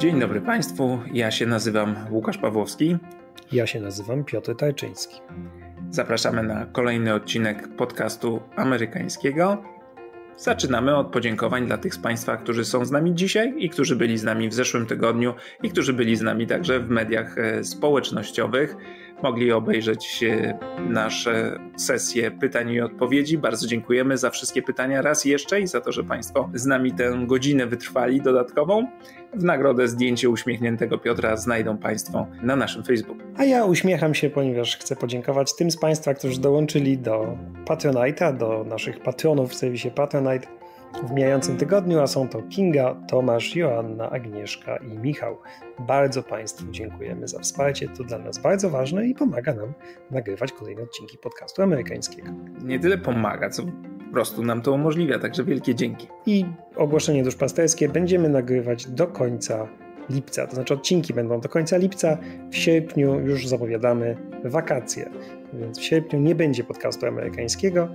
Dzień dobry Państwu, ja się nazywam Łukasz Pawłowski. Ja się nazywam Piotr Tajczyński. Zapraszamy na kolejny odcinek podcastu amerykańskiego. Zaczynamy od podziękowań dla tych z Państwa, którzy są z nami dzisiaj i którzy byli z nami w zeszłym tygodniu i którzy byli z nami także w mediach e, społecznościowych mogli obejrzeć e, nasze sesje pytań i odpowiedzi. Bardzo dziękujemy za wszystkie pytania raz jeszcze i za to, że Państwo z nami tę godzinę wytrwali dodatkową. W nagrodę zdjęcie uśmiechniętego Piotra znajdą Państwo na naszym Facebooku. A ja uśmiecham się, ponieważ chcę podziękować tym z Państwa, którzy dołączyli do Patronite'a, do naszych patronów w serwisie Patronite. W mijającym tygodniu, a są to Kinga, Tomasz, Joanna, Agnieszka i Michał. Bardzo Państwu dziękujemy za wsparcie. To dla nas bardzo ważne i pomaga nam nagrywać kolejne odcinki podcastu amerykańskiego. Nie tyle pomaga, co po prostu nam to umożliwia, także wielkie dzięki. I ogłoszenie duszpasterskie będziemy nagrywać do końca lipca, to znaczy odcinki będą do końca lipca. W sierpniu już zapowiadamy wakacje, więc w sierpniu nie będzie podcastu amerykańskiego,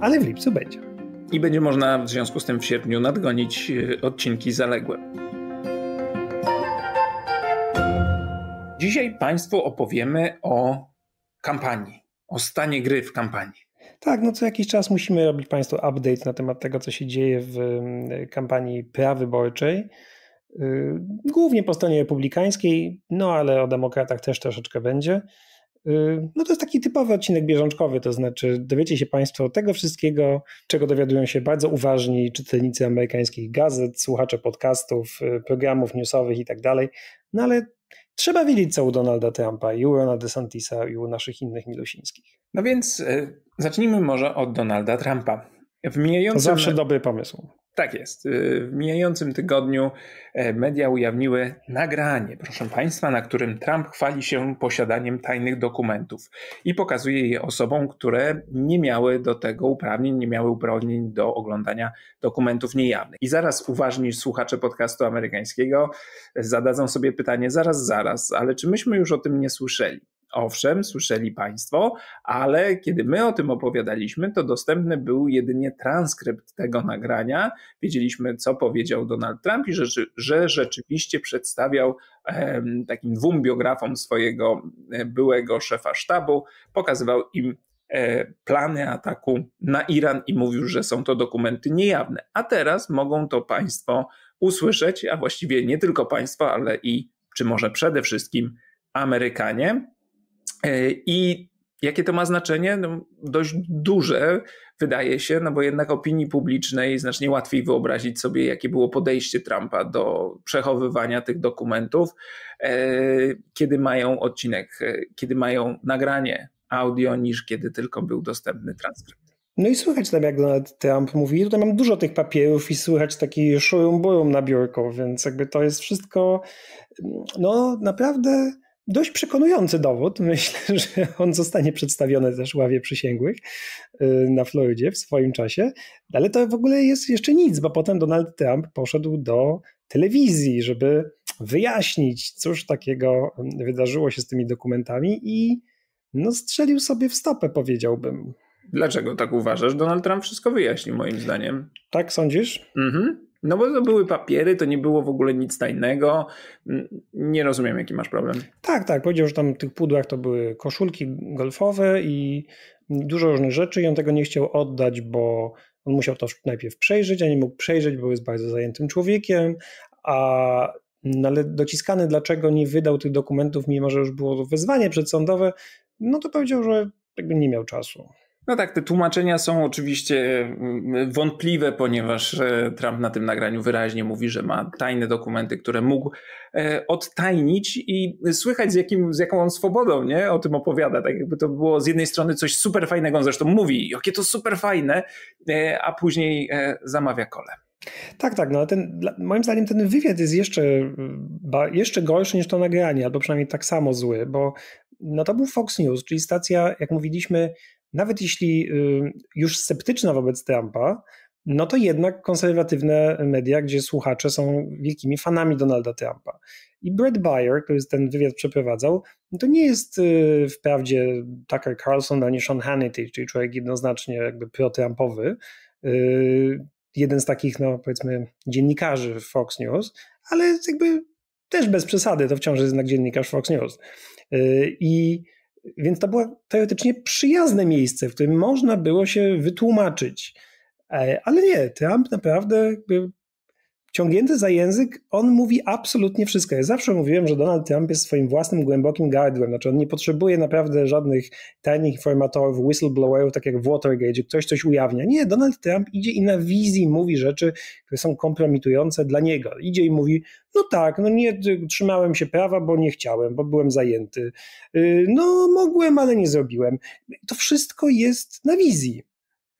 ale w lipcu będzie i będzie można w związku z tym w sierpniu nadgonić e, odcinki zaległe. Dzisiaj Państwu opowiemy o kampanii, o stanie gry w kampanii. Tak, no co jakiś czas musimy robić Państwu update na temat tego, co się dzieje w mm, kampanii prawyborczej. Y, głównie po stronie republikańskiej, no ale o demokratach też troszeczkę będzie. Y, no to jest taki typowy odcinek bieżączkowy, to znaczy dowiecie się Państwo tego wszystkiego, czego dowiadują się bardzo uważni czytelnicy amerykańskich gazet, słuchacze podcastów, y, programów newsowych i tak dalej. No ale trzeba wiedzieć co u Donalda Trumpa i u Rona DeSantisa i u naszych innych Milusińskich. No więc y, zacznijmy może od Donalda Trumpa. W mijającym... To zawsze dobry pomysł. Tak jest. Y, w mijającym tygodniu e, media ujawniły nagranie, proszę Państwa, na którym Trump chwali się posiadaniem tajnych dokumentów i pokazuje je osobom, które nie miały do tego uprawnień, nie miały uprawnień do oglądania dokumentów niejawnych. I zaraz uważni słuchacze podcastu amerykańskiego e, zadadzą sobie pytanie, zaraz, zaraz, ale czy myśmy już o tym nie słyszeli? Owszem, słyszeli Państwo, ale kiedy my o tym opowiadaliśmy, to dostępny był jedynie transkrypt tego nagrania. Wiedzieliśmy, co powiedział Donald Trump i że, że rzeczywiście przedstawiał um, takim dwóm biografom swojego e, byłego szefa sztabu, pokazywał im e, plany ataku na Iran i mówił, że są to dokumenty niejawne. A teraz mogą to Państwo usłyszeć, a właściwie nie tylko Państwo, ale i czy może przede wszystkim Amerykanie. E, I jakie to ma znaczenie? No, dość duże, wydaje się, no bo jednak opinii publicznej znacznie łatwiej wyobrazić sobie, jakie było podejście Trumpa do przechowywania tych dokumentów, e, kiedy mają odcinek, e, kiedy mają nagranie audio, niż kiedy tylko był dostępny transkrypt. No i słychać tam, jak Donald Trump mówi, tutaj mam dużo tych papierów i słychać taki szurum burum na biurku, więc jakby to jest wszystko, no naprawdę dość przekonujący dowód. Myślę, że on zostanie przedstawiony też ławie przysięgłych y, na Florydzie w swoim czasie. Ale to w ogóle jest jeszcze nic, bo potem Donald Trump poszedł do telewizji, żeby wyjaśnić, cóż takiego mm, wydarzyło się z tymi dokumentami i no strzelił sobie w stopę, powiedziałbym. Dlaczego tak uważasz? Donald Trump wszystko wyjaśnił, moim zdaniem. Tak sądzisz? Mhm. No bo to były papiery, to nie było w ogóle nic tajnego. Mm, nie rozumiem, jaki masz problem. Tak, tak. Powiedział, że tam w tych pudłach to były koszulki golfowe i dużo różnych rzeczy i on tego nie chciał oddać, bo on musiał to najpierw przejrzeć, a nie mógł przejrzeć, bo jest bardzo zajętym człowiekiem, a no ale dociskany, dlaczego nie wydał tych dokumentów, mimo że już było wezwanie przedsądowe, no to powiedział, że jakby nie miał czasu. No tak, te tłumaczenia są oczywiście mm, mm, wątpliwe, ponieważ e, Trump na tym nagraniu wyraźnie mówi, że ma tajne dokumenty, które mógł e, odtajnić i słychać z, jakim, z jaką on swobodą nie? o tym opowiada. Tak jakby to było z jednej strony coś super fajnego, on zresztą mówi, jakie to super fajne, e, a później zamawia kole. Tak, tak, no ale ten, moim zdaniem ten wywiad jest jeszcze, mm, jeszcze gorszy niż to nagranie, albo przynajmniej tak samo zły, bo no to był Fox News, czyli stacja, jak mówiliśmy, nawet jeśli y, już sceptyczna wobec Trumpa, no to jednak konserwatywne media, gdzie słuchacze są wielkimi fanami Donalda Trumpa. I Brad Bayer, który ten wywiad przeprowadzał, no to nie jest y, wprawdzie Tucker Carlson ani Sean Hannity, czyli człowiek jednoznacznie jakby pro-Trumpowy, y, jeden z takich, no powiedzmy, dziennikarzy Fox News, ale jakby też bez przesady, to wciąż jest jednak dziennikarz Fox News. I więc to było teoretycznie przyjazne miejsce, w którym można było się wytłumaczyć. E, ale nie, Trump naprawdę ciągnięty za język, on mówi absolutnie wszystko. Ja zawsze mówiłem, że Donald Trump jest swoim własnym głębokim gardłem, znaczy on nie potrzebuje naprawdę żadnych tajnych informatorów, whistleblowerów, tak jak w Watergate, ktoś coś ujawnia. Nie, Donald Trump idzie i na wizji mówi rzeczy, które są kompromitujące dla niego. Idzie i mówi, no tak, no nie trzymałem się prawa, bo nie chciałem, bo byłem zajęty. Y, no mogłem, ale nie zrobiłem. To wszystko jest na wizji.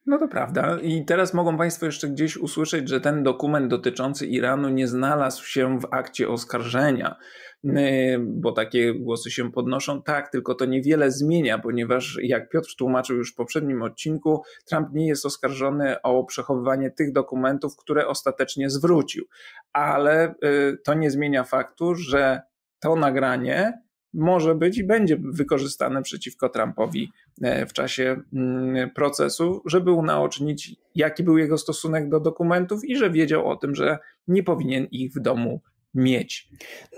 No to prawda. I teraz mogą Państwo jeszcze gdzieś usłyszeć, że ten dokument dotyczący Iranu nie znalazł się w akcie oskarżenia, yy, bo takie głosy się podnoszą. Tak, tylko to niewiele zmienia, ponieważ jak Piotr tłumaczył już w poprzednim odcinku, Trump nie jest oskarżony o przechowywanie tych dokumentów, które ostatecznie zwrócił. Ale yy, to nie zmienia faktu, że to nagranie może być i będzie wykorzystane przeciwko Trumpowi e, w czasie mm, procesu, żeby unaocznić, jaki był jego stosunek do dokumentów i że wiedział o tym, że nie powinien ich w domu mieć.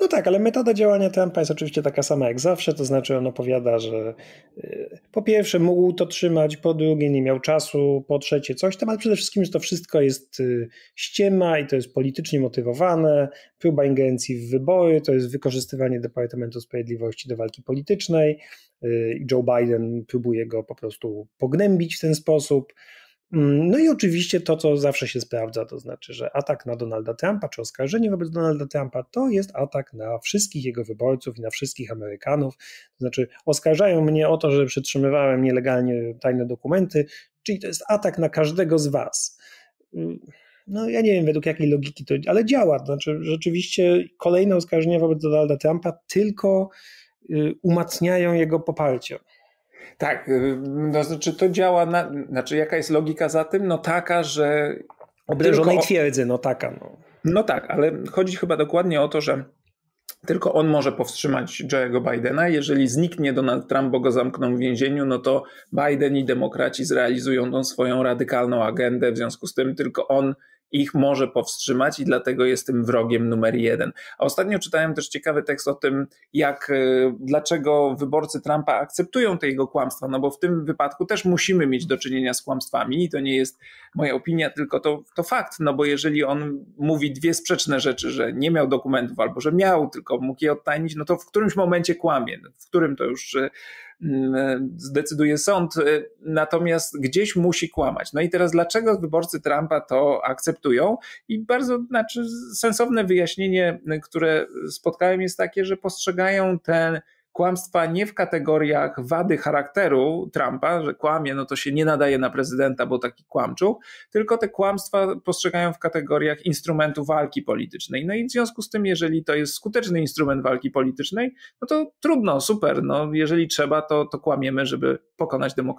No tak, ale metoda działania Trumpa jest oczywiście taka sama jak zawsze, to znaczy on opowiada, że y, po pierwsze mógł to trzymać, po drugie nie miał czasu, po trzecie coś tam, ale przede wszystkim, że to wszystko jest y, ściema i to jest politycznie motywowane, próba ingerencji w wybory, to jest wykorzystywanie Departamentu Sprawiedliwości do walki politycznej y, i Joe Biden próbuje go po prostu pognębić w ten sposób. Mm, no i oczywiście to, co zawsze się sprawdza, to znaczy, że atak na Donalda Trumpa czy oskarżenie wobec Donalda Trumpa to jest atak na wszystkich jego wyborców i na wszystkich Amerykanów. To znaczy, oskarżają mnie o to, że przytrzymywałem nielegalnie tajne dokumenty, czyli to jest atak na każdego z was. Mm, no ja nie wiem według jakiej logiki to, ale działa. To znaczy, rzeczywiście kolejne oskarżenia wobec Donalda Trumpa tylko y, umacniają jego poparcie. Tak, y, no znaczy to działa, na, znaczy jaka jest logika za tym? No taka, że... Obleżonej tylko... twierdzy, no taka. No. no tak, ale chodzi chyba dokładnie o to, że tylko on może powstrzymać Joe'ego Bidena. Jeżeli zniknie Donald Trump, bo go zamkną w więzieniu, no to Biden i demokraci zrealizują tą swoją radykalną agendę. W związku z tym tylko on ich może powstrzymać i dlatego jest tym wrogiem numer jeden. A ostatnio czytałem też ciekawy tekst o tym, jak, e, dlaczego wyborcy Trumpa akceptują te jego kłamstwa, no bo w tym wypadku też musimy mieć do czynienia z kłamstwami i to nie jest moja opinia, tylko to, to fakt, no bo jeżeli on mówi dwie sprzeczne rzeczy, że nie miał dokumentów albo że miał, tylko mógł je odtajnić, no to w którymś momencie kłamie, w którym to już e, Mm, e, zdecyduje sąd, e, natomiast gdzieś musi kłamać. No i teraz dlaczego wyborcy Trumpa to akceptują? I bardzo znaczy, sensowne wyjaśnienie, które spotkałem, jest takie, że postrzegają ten kłamstwa nie w kategoriach wady charakteru Trumpa, że kłamie, no to się nie nadaje na prezydenta, bo taki kłamczuch, tylko te kłamstwa postrzegają w kategoriach instrumentu walki politycznej. No i w związku z tym, jeżeli to jest skuteczny instrument walki politycznej, no to trudno, super, no jeżeli trzeba, to, to kłamiemy, żeby pokonać demokratów.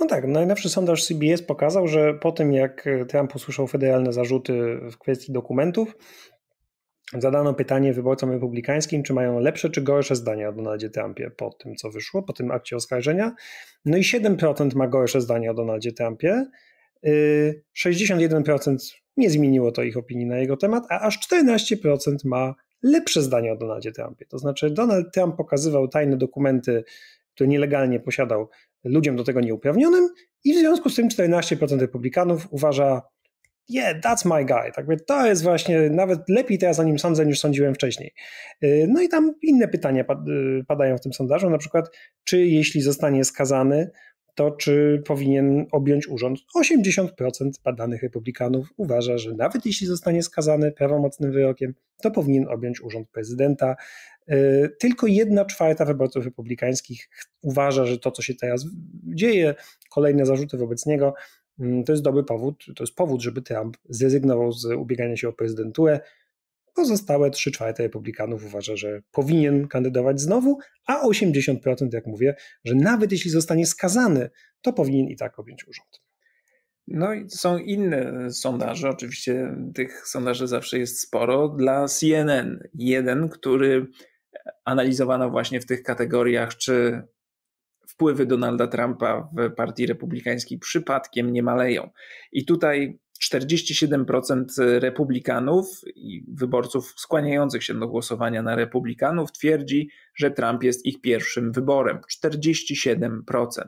No tak, najnowszy sondaż CBS pokazał, że po tym jak Trump usłyszał federalne zarzuty w kwestii dokumentów, Zadano pytanie wyborcom republikańskim, czy mają lepsze czy gorsze zdania o Donaldzie Trumpie po tym, co wyszło, po tym akcie oskarżenia. No i 7% ma gorsze zdanie o Donaldzie Trumpie. 61% y, nie zmieniło to ich opinii na jego temat, a aż 14% ma lepsze zdanie o Donaldzie Trumpie. To znaczy, Donald Trump pokazywał tajne dokumenty, które nielegalnie posiadał ludziom do tego nieuprawnionym, i w związku z tym 14% Republikanów uważa yeah, that's my guy. Tak, to jest właśnie, nawet lepiej teraz o nim sądzę niż sądziłem wcześniej. Y, no i tam inne pytania y, padają w tym sondażu, na przykład, czy jeśli zostanie skazany, to czy powinien objąć urząd? 80% badanych republikanów uważa, że nawet jeśli zostanie skazany prawomocnym wyrokiem, to powinien objąć urząd prezydenta. Y, tylko jedna czwarta wyborców republikańskich uważa, że to, co się teraz dzieje, kolejne zarzuty wobec niego, Mm, to jest dobry powód, to jest powód, żeby Trump zrezygnował z ubiegania się o prezydenturę. Pozostałe 3 czwarte republikanów uważa, że powinien kandydować znowu, a 80%, jak mówię, że nawet jeśli zostanie skazany, to powinien i tak objąć urząd. No i są inne sondaże, oczywiście tych sondaży zawsze jest sporo. Dla CNN jeden, który analizowano właśnie w tych kategoriach, czy wpływy Donalda Trumpa w partii republikańskiej przypadkiem nie maleją. I tutaj 47% republikanów i wyborców skłaniających się do głosowania na republikanów twierdzi, że Trump jest ich pierwszym wyborem. 47%.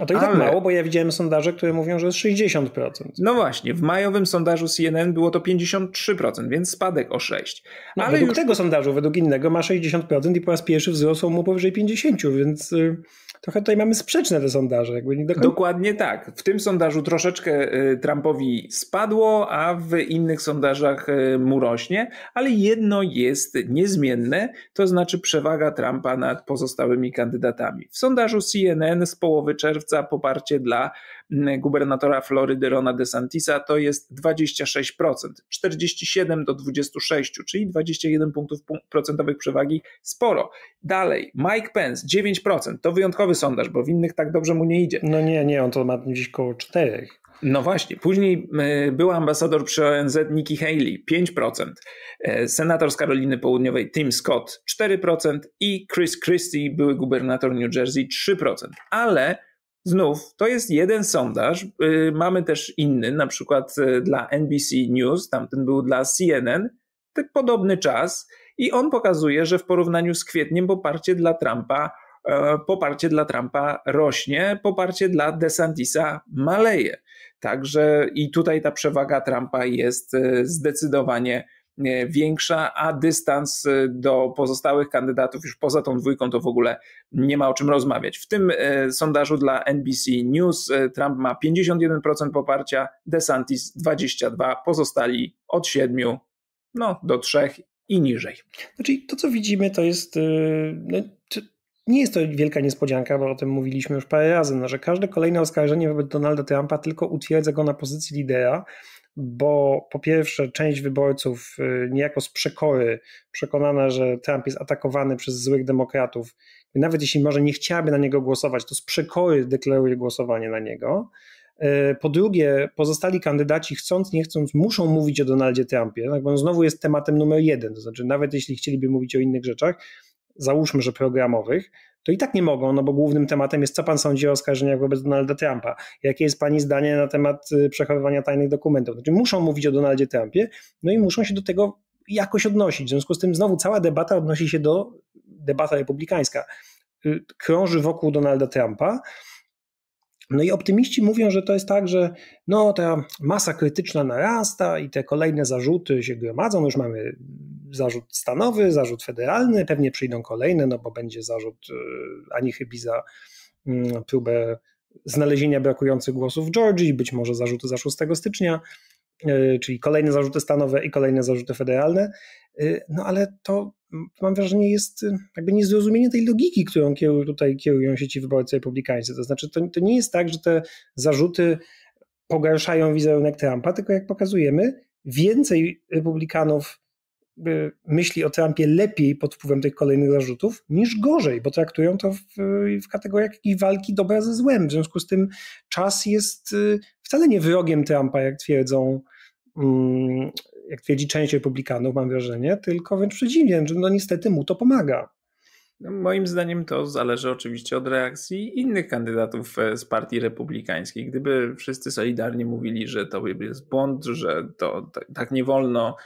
A to i tak Ale... mało, bo ja widziałem sondaże, które mówią, że jest 60%. No właśnie, w majowym sondażu CNN było to 53%, więc spadek o 6%. No, Ale według już... tego sondażu, według innego ma 60% i po raz pierwszy wzrosło mu powyżej 50%, więc y, trochę tutaj mamy sprzeczne te sondaże. Jakby nie do końca... Dokładnie tak. W tym sondażu troszeczkę y, Trumpowi spadło, a w innych sondażach y, mu rośnie, ale jedno jest niezmienne, to znaczy przewaga Trumpa nad pozostałymi kandydatami. W sondażu CNN z połowy czerwca poparcie dla gubernatora Florydy Rona DeSantisa to jest 26%, 47 do 26, czyli 21 punktów procentowych przewagi, sporo. Dalej, Mike Pence 9%, to wyjątkowy sondaż, bo w innych tak dobrze mu nie idzie. No nie, nie, on to ma gdzieś koło 4. No właśnie, później e, był ambasador przy ONZ Nikki Haley 5%, e, senator z Karoliny Południowej Tim Scott 4% i Chris Christie, były gubernator New Jersey 3%. Ale Znów, to jest jeden sondaż. Y, mamy też inny, na przykład y, dla NBC News, tamten był dla CNN, podobny czas i on pokazuje, że w porównaniu z kwietniem poparcie dla Trumpa e, poparcie dla Trumpa rośnie, poparcie dla DeSantisa maleje. Także i tutaj ta przewaga Trumpa jest e, zdecydowanie E, większa, a dystans e, do pozostałych kandydatów już poza tą dwójką to w ogóle nie ma o czym rozmawiać. W tym e, sondażu dla NBC News Trump ma 51% poparcia, DeSantis 22%, pozostali od 7 no, do 3 i niżej. Znaczy to, co widzimy, to jest. No, nie jest to wielka niespodzianka, bo o tym mówiliśmy już parę razy, no, że każde kolejne oskarżenie wobec Donalda Trumpa tylko utwierdza go na pozycji lidera, bo po pierwsze część wyborców y, niejako z przekory przekonana, że Trump jest atakowany przez złych demokratów, nawet jeśli może nie chciałaby na niego głosować, to z przekory deklaruje głosowanie na niego. Y, po drugie, pozostali kandydaci chcąc, nie chcąc, muszą mówić o Donaldzie Trumpie, no bo on znowu jest tematem numer jeden. To znaczy, nawet jeśli chcieliby mówić o innych rzeczach, załóżmy, że programowych, to i tak nie mogą, no bo głównym tematem jest, co pan sądzi o oskarżeniach wobec Donalda Trumpa, jakie jest pani zdanie na temat y, przechowywania tajnych dokumentów. Znaczy muszą mówić o Donaldzie Trumpie, no i muszą się do tego jakoś odnosić. W związku z tym znowu cała debata odnosi się do, debata republikańska, y, krąży wokół Donalda Trumpa, no i optymiści mówią, że to jest tak, że no, ta masa krytyczna narasta i te kolejne zarzuty się gromadzą. No już mamy zarzut stanowy, zarzut federalny, pewnie przyjdą kolejne, no bo będzie zarzut y, Ani Chybi za mm, próbę znalezienia brakujących głosów w Georgii, być może zarzuty za 6 stycznia, y, czyli kolejne zarzuty stanowe i kolejne zarzuty federalne. Y, no ale to mam wrażenie, jest y, jakby niezrozumienie tej logiki, którą tutaj kierują się ci wyborcy republikańscy. To znaczy, to, to nie jest tak, że te zarzuty pogarszają wizerunek Trumpa, tylko jak pokazujemy, więcej republikanów y, myśli o Trumpie lepiej pod wpływem tych kolejnych zarzutów niż gorzej, bo traktują to w, y, w kategoriach i walki dobra ze złem. W związku z tym czas jest wcale nie wrogiem Trumpa, jak twierdzą mm, jak twierdzi część republikanów, mam wrażenie, tylko wręcz przeciwnie, że no niestety mu to pomaga. No, moim zdaniem to zależy oczywiście od reakcji innych kandydatów e, z partii republikańskiej. Gdyby wszyscy solidarnie mówili, że to jest błąd, że to tak nie wolno,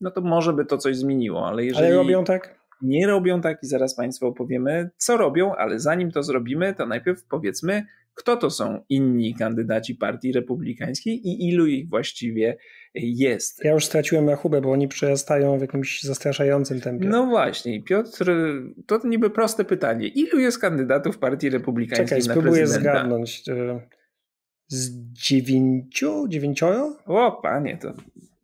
no to może by to coś zmieniło, ale jeżeli. Ale robią tak? Nie robią tak i zaraz Państwu opowiemy, co robią, ale zanim to zrobimy, to najpierw powiedzmy, kto to są inni kandydaci Partii Republikańskiej i ilu ich właściwie jest. Ja już straciłem rachubę, bo oni przerastają w jakimś zastraszającym tempie. No właśnie, Piotr, to niby proste pytanie. Ilu jest kandydatów Partii Republikańskiej Czekaj, na spróbuję zgadnąć. E, z dziewięciu? Dziewięcioro? O panie, to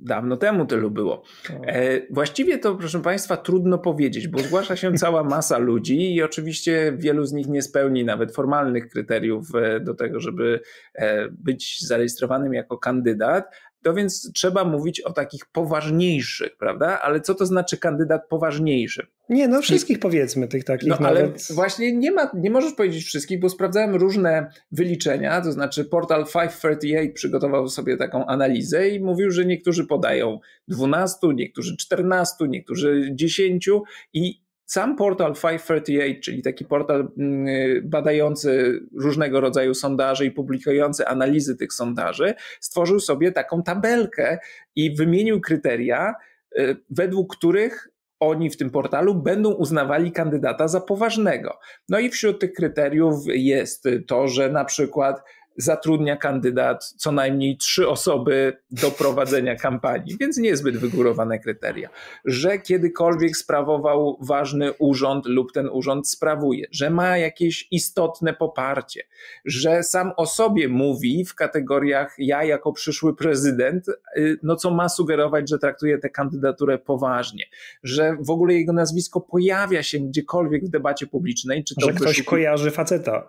Dawno temu tylu było. E, właściwie to, proszę Państwa, trudno powiedzieć, bo zgłasza się cała masa ludzi i oczywiście wielu z nich nie spełni nawet formalnych kryteriów e, do tego, żeby e, być zarejestrowanym jako kandydat, to więc trzeba mówić o takich poważniejszych, prawda? Ale co to znaczy kandydat poważniejszy? Nie, no wszystkich powiedzmy tych takich. No ale właśnie nie, ma, nie możesz powiedzieć wszystkich, bo sprawdzałem różne wyliczenia, to znaczy portal 538 przygotował sobie taką analizę i mówił, że niektórzy podają 12, niektórzy 14, niektórzy 10 i sam portal 538, czyli taki portal mm, badający różnego rodzaju sondaże i publikujący analizy tych sondaży, stworzył sobie taką tabelkę i wymienił kryteria, y, według których oni w tym portalu będą uznawali kandydata za poważnego. No i wśród tych kryteriów jest to, że na przykład zatrudnia kandydat co najmniej trzy osoby do prowadzenia kampanii, więc niezbyt wygórowane kryteria. Że kiedykolwiek sprawował ważny urząd lub ten urząd sprawuje, że ma jakieś istotne poparcie, że sam o sobie mówi w kategoriach ja jako przyszły prezydent, y, no co ma sugerować, że traktuje tę kandydaturę poważnie, że w ogóle jego nazwisko pojawia się gdziekolwiek w debacie publicznej, czy to że ktoś kojarzy faceta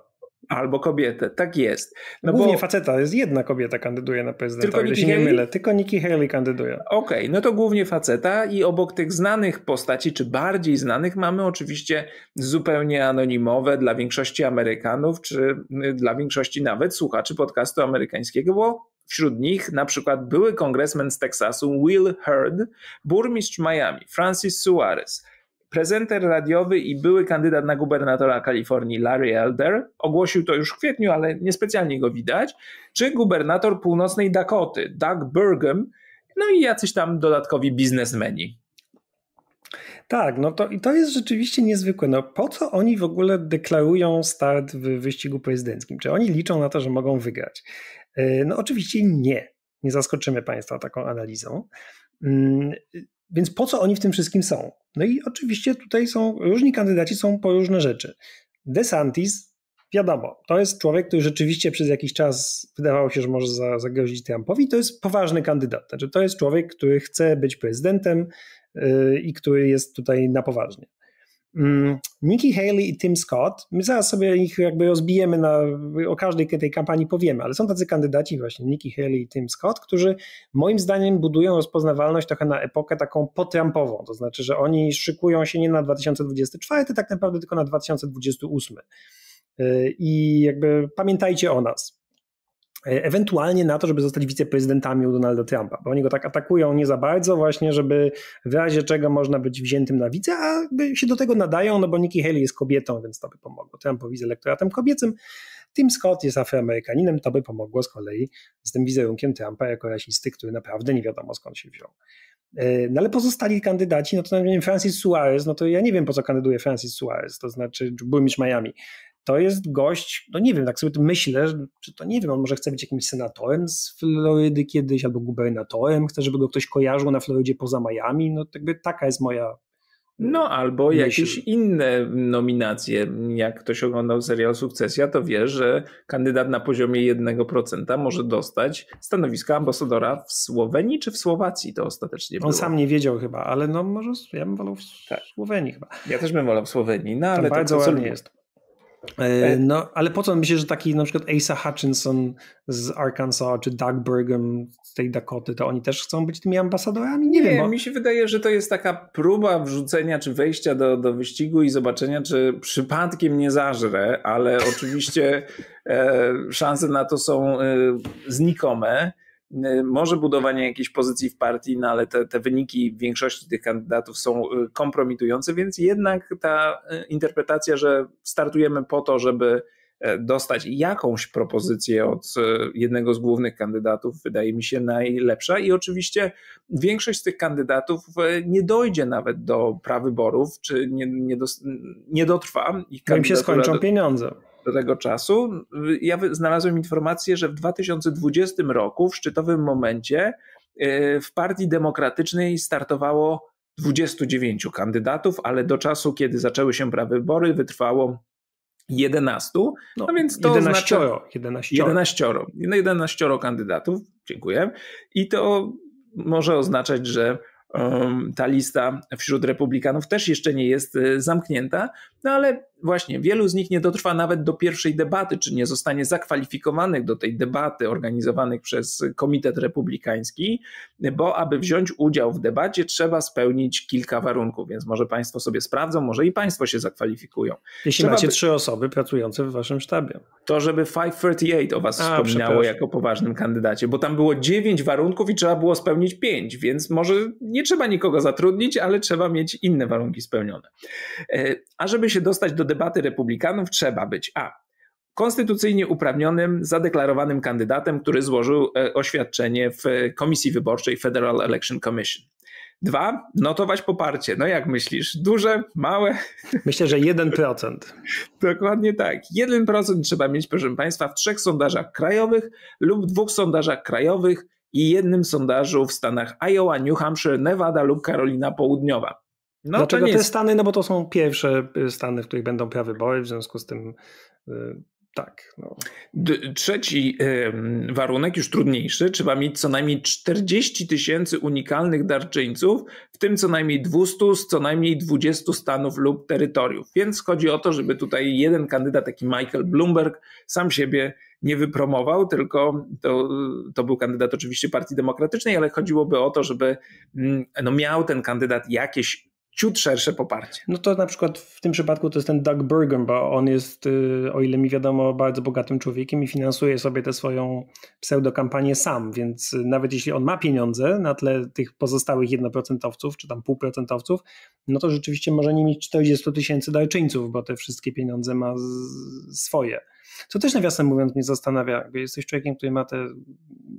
Albo kobietę, tak jest. No Głównie bo... faceta, jest jedna kobieta kandyduje na prezydenta, tylko ile się nie mylę. Tylko Nikki Haley kandyduje. Okej, okay, no to głównie faceta i obok tych znanych postaci, czy bardziej znanych, mamy oczywiście zupełnie anonimowe dla większości Amerykanów, czy y, dla większości nawet słuchaczy podcastu amerykańskiego, bo Wśród nich na przykład były kongresmen z Teksasu Will Heard, burmistrz Miami Francis Suarez, Prezenter radiowy i były kandydat na gubernatora Kalifornii Larry Elder ogłosił to już w kwietniu, ale niespecjalnie go widać, czy gubernator północnej Dakoty Doug Burgum, no i jacyś tam dodatkowi biznesmeni. Tak, no to, i to jest rzeczywiście niezwykłe. No po co oni w ogóle deklarują start w wyścigu prezydenckim? Czy oni liczą na to, że mogą wygrać? E, no oczywiście nie. Nie zaskoczymy Państwa taką analizą. Mm, więc po co oni w tym wszystkim są? No i oczywiście tutaj są różni kandydaci, są po różne rzeczy. DeSantis, wiadomo, to jest człowiek, który rzeczywiście przez jakiś czas wydawało się, że może zagrozić Trumpowi. To jest poważny kandydat. Znaczy, to jest człowiek, który chce być prezydentem yy, i który jest tutaj na poważnie. Mm, Nikki Haley i Tim Scott, my zaraz sobie ich jakby rozbijemy, na, o każdej tej kampanii powiemy, ale są tacy kandydaci właśnie, Nikki Haley i Tim Scott, którzy moim zdaniem budują rozpoznawalność trochę na epokę taką potrampową, to znaczy, że oni szykują się nie na 2024, tak naprawdę tylko na 2028. Y, I jakby pamiętajcie o nas. E, ewentualnie na to, żeby zostać wiceprezydentami u Donalda Trumpa, bo oni go tak atakują nie za bardzo właśnie, żeby w razie czego można być wziętym na wice, a się do tego nadają, no bo Nikki Haley jest kobietą, więc to by pomogło. Trumpowi z elektoratem kobiecym, Tim Scott jest afroamerykaninem, to by pomogło z kolei z tym wizerunkiem Trumpa jako rasisty, który naprawdę nie wiadomo skąd się wziął. E, no ale pozostali kandydaci, no to na przykład Francis Suarez, no to ja nie wiem po co kandyduje Francis Suarez, to znaczy burmistrz Miami to jest gość, no nie wiem, tak sobie myślę, czy to nie wiem, on może chce być jakimś senatorem z Florydy kiedyś albo gubernatorem, chce, żeby go ktoś kojarzył na Florydzie poza Miami, no jakby taka jest moja no albo jakieś inne nominacje. Jak ktoś oglądał serial Sukcesja, to wie, że kandydat na poziomie 1% może dostać stanowisko ambasadora w Słowenii czy w Słowacji to ostatecznie było. On sam nie wiedział chyba, ale no może ja bym wolał w tak. Słowenii chyba. Ja też bym wolał w Słowenii, no ale Tam to bardzo ładnie jest. E, e, no, ale po co myślę, że taki na przykład Asa Hutchinson z Arkansas, czy Doug Burgum z tej Dakoty, to oni też chcą być tymi ambasadorami? Nie, nie wiem. Bo... Mi się wydaje, że to jest taka próba wrzucenia czy wejścia do, do wyścigu i zobaczenia, czy przypadkiem nie zażre, ale oczywiście e, szanse na to są e, znikome. Y, może budowanie jakiejś pozycji w partii, no ale te, te wyniki większości tych kandydatów są y, kompromitujące, więc jednak ta y, interpretacja, że startujemy po to, żeby e, dostać jakąś propozycję od e, jednego z głównych kandydatów, wydaje mi się najlepsza. I oczywiście większość z tych kandydatów e, nie dojdzie nawet do prawyborów, czy nie, nie, dos, nie dotrwa. Ich no Im się skończą pieniądze do tego czasu, ja znalazłem informację, że w 2020 roku, w szczytowym momencie, e, w Partii Demokratycznej startowało 29 kandydatów, ale do czasu, kiedy zaczęły się prawybory, wytrwało 11. No, no więc to 11, oznacza 11. 11, 11 kandydatów, dziękuję. I to może oznaczać, że ta lista wśród republikanów też jeszcze nie jest e, zamknięta, no ale właśnie wielu z nich nie dotrwa nawet do pierwszej debaty, czy nie zostanie zakwalifikowanych do tej debaty organizowanych przez Komitet Republikański, bo aby wziąć udział w debacie, trzeba spełnić kilka warunków, więc może Państwo sobie sprawdzą, może i Państwo się zakwalifikują. Jeśli trzeba macie by... trzy osoby pracujące w Waszym sztabie. To, żeby 538 o Was A, wspomniało jako poważnym kandydacie, bo tam było dziewięć warunków i trzeba było spełnić pięć, więc może nie trzeba nikogo zatrudnić, ale trzeba mieć inne warunki spełnione. E, a żeby się dostać do debaty, debaty republikanów trzeba być A. Konstytucyjnie uprawnionym, zadeklarowanym kandydatem, który złożył e, oświadczenie w e, Komisji Wyborczej Federal Election Commission. Dwa, notować poparcie. No jak myślisz? Duże, małe? Myślę, że 1%. Dokładnie tak. 1% trzeba mieć, proszę Państwa, w trzech sondażach krajowych lub dwóch sondażach krajowych i jednym sondażu w stanach Iowa, New Hampshire, Nevada lub Karolina Południowa. No, Dlaczego te Stany? No bo to są pierwsze y, Stany, w których będą prawy boje, w związku z tym y, tak. No. Trzeci y, warunek, już trudniejszy, trzeba mieć co najmniej 40 tysięcy unikalnych darczyńców, w tym co najmniej 200 z co najmniej 20 stanów lub terytoriów. Więc chodzi o to, żeby tutaj jeden kandydat, taki Michael Bloomberg, sam siebie nie wypromował, tylko to, to był kandydat oczywiście Partii Demokratycznej, ale chodziłoby o to, żeby mm, no, miał ten kandydat jakieś ciut szersze poparcie. No to na przykład w tym przypadku to jest ten Doug Burgum, bo on jest, y, o ile mi wiadomo, bardzo bogatym człowiekiem i finansuje sobie tę swoją pseudokampanię sam, więc y, nawet jeśli on ma pieniądze na tle tych pozostałych jednoprocentowców, czy tam półprocentowców, no to rzeczywiście może nie mieć 40 tysięcy darczyńców, bo te wszystkie pieniądze ma swoje. Co też nawiasem mówiąc mnie zastanawia, jakby jesteś człowiekiem, który ma te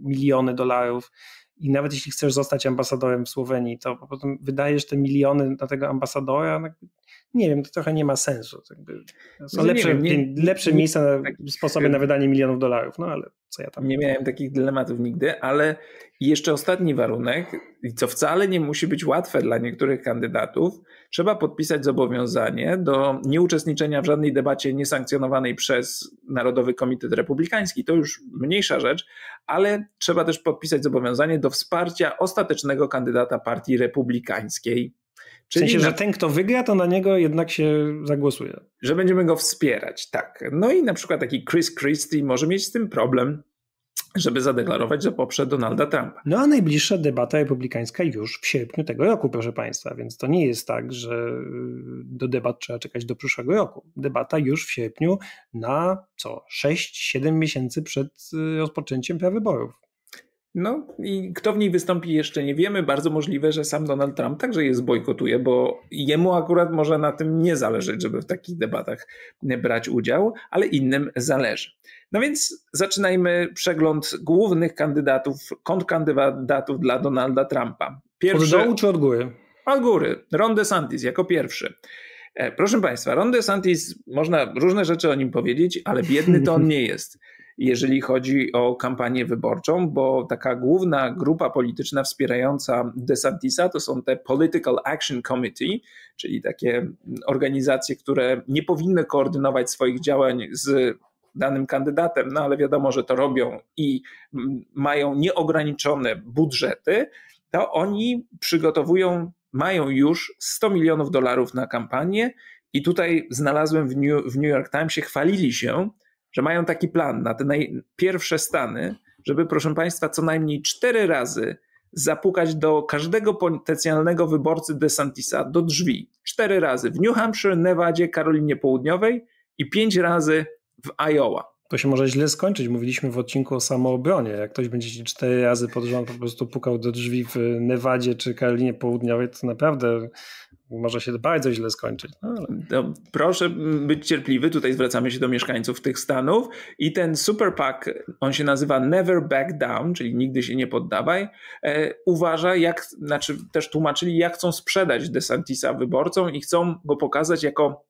miliony dolarów i nawet jeśli chcesz zostać ambasadorem w Słowenii, to potem wydajesz te miliony na tego ambasadora, no, nie wiem, to trochę nie ma sensu. Są no lepsze, nie nie, lepsze nie, miejsca, tak, sposoby e, na wydanie milionów dolarów, no ale co ja tam. Nie miałem takich dylematów nigdy, ale jeszcze ostatni warunek, co wcale nie musi być łatwe dla niektórych kandydatów, trzeba podpisać zobowiązanie do nieuczestniczenia w żadnej debacie niesankcjonowanej przez Narodowy Komitet Republikański. To już mniejsza rzecz, ale trzeba też podpisać zobowiązanie do wsparcia ostatecznego kandydata partii republikańskiej Czyli w sensie, na... że ten, kto wygra, to na niego jednak się zagłosuje. Że będziemy go wspierać, tak. No i na przykład taki Chris Christie może mieć z tym problem, żeby zadeklarować, że poprze Donalda Trumpa. No a najbliższa debata republikańska już w sierpniu tego roku, proszę Państwa, więc to nie jest tak, że y, do debat trzeba czekać do przyszłego roku. Debata już w sierpniu na co? 6-7 miesięcy przed y, rozpoczęciem prawyborów. No i kto w niej wystąpi jeszcze nie wiemy. Bardzo możliwe, że sam Donald Trump także je zbojkotuje, bo jemu akurat może na tym nie zależeć, żeby w takich debatach brać udział, ale innym zależy. No więc zaczynajmy przegląd głównych kandydatów, kontrkandydatów dla Donalda Trumpa. Pierwszy... Od dołu czy od góry? Od góry. Ron DeSantis jako pierwszy. E, proszę Państwa, Ron DeSantis, można różne rzeczy o nim powiedzieć, ale biedny to on nie jest jeżeli chodzi o kampanię wyborczą, bo taka główna grupa polityczna wspierająca DeSantisa to są te Political Action Committee, czyli takie organizacje, które nie powinny koordynować swoich działań z danym kandydatem, no ale wiadomo, że to robią i mają nieograniczone budżety, to oni przygotowują, mają już 100 milionów dolarów na kampanię. I tutaj znalazłem w New, w New York Timesie, chwalili się, że mają taki plan na te pierwsze stany, żeby, proszę Państwa, co najmniej cztery razy zapukać do każdego potencjalnego wyborcy DeSantisa do drzwi. Cztery razy w New Hampshire, Nevadzie, Karolinie Południowej i pięć razy w Iowa. To się może źle skończyć. Mówiliśmy w odcinku o samoobronie. Jak ktoś będzie ci cztery razy pod rząd po prostu pukał do drzwi w Nevadzie czy Karolinie Południowej, to naprawdę może się bardzo źle skończyć. No, ale... no, proszę być cierpliwy, tutaj zwracamy się do mieszkańców tych stanów i ten super on się nazywa Never Back Down, czyli nigdy się nie poddawaj, e, uważa jak, znaczy też tłumaczyli jak chcą sprzedać DeSantisa wyborcom i chcą go pokazać jako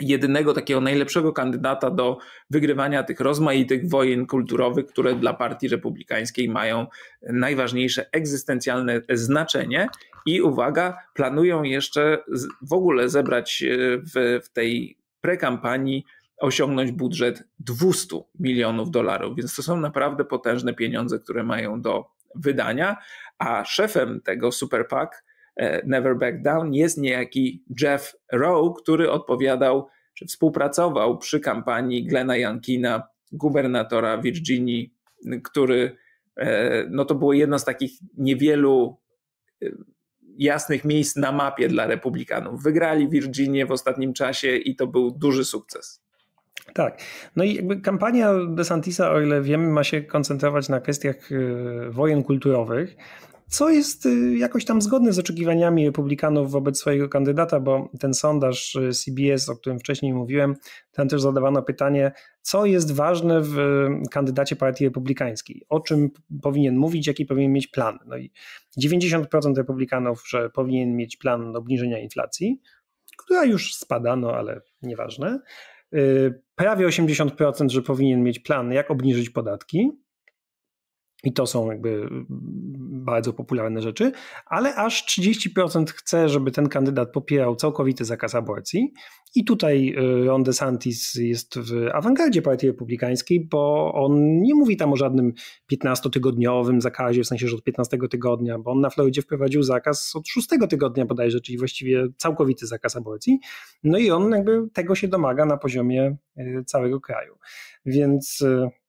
jedynego takiego najlepszego kandydata do wygrywania tych rozmaitych wojen kulturowych, które dla Partii Republikańskiej mają najważniejsze egzystencjalne znaczenie. I uwaga, planują jeszcze w ogóle zebrać w, w tej prekampanii osiągnąć budżet 200 milionów dolarów, więc to są naprawdę potężne pieniądze, które mają do wydania, a szefem tego SuperPak e, Never Back Down jest niejaki Jeff Rowe, który odpowiadał czy współpracował przy kampanii Glena Jankina, gubernatora Virginii, który e, no to było jedno z takich niewielu e, jasnych miejsc na mapie dla republikanów. Wygrali Virginię w ostatnim czasie i to był duży sukces. Tak. No i jakby kampania DeSantisa, o ile wiemy, ma się koncentrować na kwestiach y, wojen kulturowych co jest y, jakoś tam zgodne z oczekiwaniami republikanów wobec swojego kandydata, bo ten sondaż y, CBS, o którym wcześniej mówiłem, tam też zadawano pytanie, co jest ważne w y, kandydacie partii republikańskiej, o czym powinien mówić, jaki powinien mieć plan. No i 90% republikanów, że powinien mieć plan obniżenia inflacji, która już spada, no ale nieważne. Prawie 80%, że powinien mieć plan, jak obniżyć podatki, i to są jakby bardzo popularne rzeczy, ale aż 30% chce, żeby ten kandydat popierał całkowity zakaz aborcji. I tutaj y, Ron DeSantis jest w awangardzie Partii Republikańskiej, bo on nie mówi tam o żadnym 15-tygodniowym zakazie, w sensie, że od 15 tygodnia, bo on na Florydzie wprowadził zakaz od 6 tygodnia bodajże, czyli właściwie całkowity zakaz aborcji. No i on jakby tego się domaga na poziomie y, całego kraju. Więc y,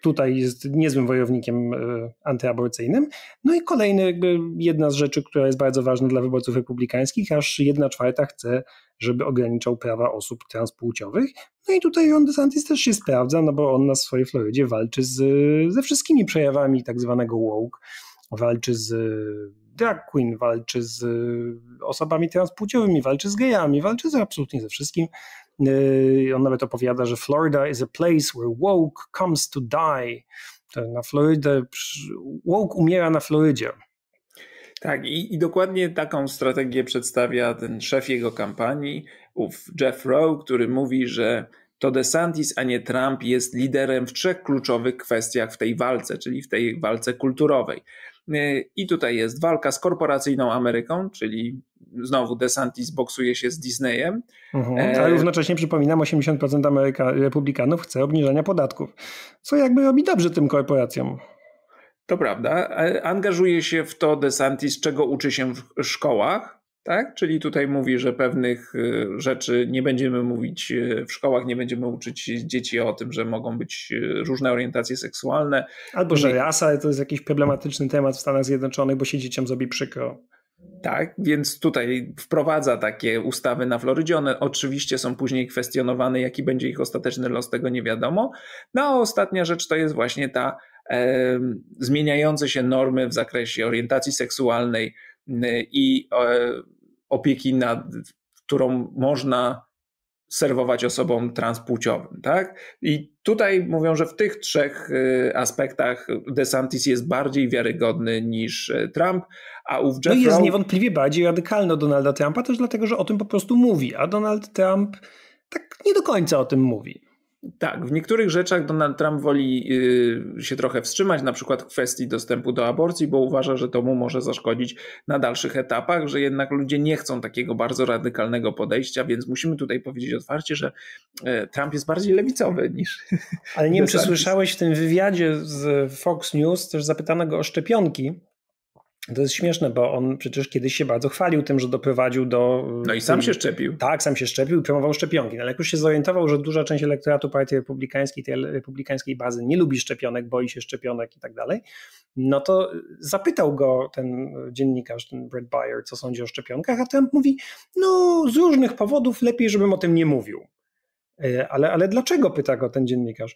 tutaj jest niezłym wojownikiem e, antyaborcyjnym. No i kolejny, jakby jedna z rzeczy, która jest bardzo ważna dla wyborców republikańskich, aż jedna czwarta chce, żeby ograniczał prawa osób transpłciowych. No i tutaj Ron DeSantis też się sprawdza, no bo on na swojej Florydzie walczy z, ze wszystkimi przejawami tak zwanego woke, walczy z drag queen, walczy z osobami transpłciowymi, walczy z gejami, walczy z absolutnie ze wszystkim. Yy, on nawet opowiada, że Florida is a place where woke comes to die. Na Florydę, woke umiera na Florydzie. Tak, i, i, dokładnie taką strategię przedstawia ten szef jego kampanii, ów Jeff Rowe, który mówi, że to DeSantis, a nie Trump jest liderem w trzech kluczowych kwestiach w tej walce, czyli w tej walce kulturowej. E, I tutaj jest walka z korporacyjną Ameryką, czyli znowu DeSantis boksuje się z Disneyem. ale mhm, równocześnie przypominam, 80% Ameryka, republikanów chce obniżenia podatków, co jakby robi dobrze tym korporacjom. To prawda. E, angażuje się w to DeSantis, czego uczy się w szkołach. Tak? Czyli tutaj mówi, że pewnych y, rzeczy nie będziemy mówić y, w szkołach, nie będziemy uczyć dzieci o tym, że mogą być y, różne orientacje seksualne. Albo że rasa to jest jakiś problematyczny temat w Stanach Zjednoczonych, bo się dzieciom zrobi przykro. Tak, więc tutaj wprowadza takie ustawy na Florydzie. One oczywiście są później kwestionowane, jaki będzie ich ostateczny los, tego nie wiadomo. No a ostatnia rzecz to jest właśnie ta e, zmieniające się normy w zakresie orientacji seksualnej, Y, i e, opieki, nad, którą można serwować osobom transpłciowym. Tak? I tutaj mówią, że w tych trzech y, aspektach DeSantis jest bardziej wiarygodny niż e, Trump, a ów no Jeff no jest Rowe... niewątpliwie bardziej radykalny od Donalda Trumpa, też dlatego, że o tym po prostu mówi, a Donald Trump tak nie do końca o tym mówi. Tak, w niektórych rzeczach Donald Trump woli y, się trochę wstrzymać, na przykład w kwestii dostępu do aborcji, bo uważa, że to mu może zaszkodzić na dalszych etapach, że jednak ludzie nie chcą takiego bardzo radykalnego podejścia, więc musimy tutaj powiedzieć otwarcie, że e, Trump jest bardziej lewicowy niż. Ale nie wiem, czy słyszałeś w tym wywiadzie z Fox News, też zapytano go o szczepionki to jest śmieszne, bo on przecież kiedyś się bardzo chwalił tym, że doprowadził do. Y, no i sam się szczepił. Tak, sam się szczepił i promował szczepionki. No, ale jak już się zorientował, że duża część elektoratu Partii Republikańskiej, tej republikańskiej bazy nie lubi szczepionek, boi się szczepionek i tak dalej, no to y, zapytał go ten y, dziennikarz, ten Brett Bayer, co sądzi o szczepionkach, a Trump mówi: No, z różnych powodów lepiej, żebym o tym nie mówił. Ale, ale dlaczego, pyta go ten dziennikarz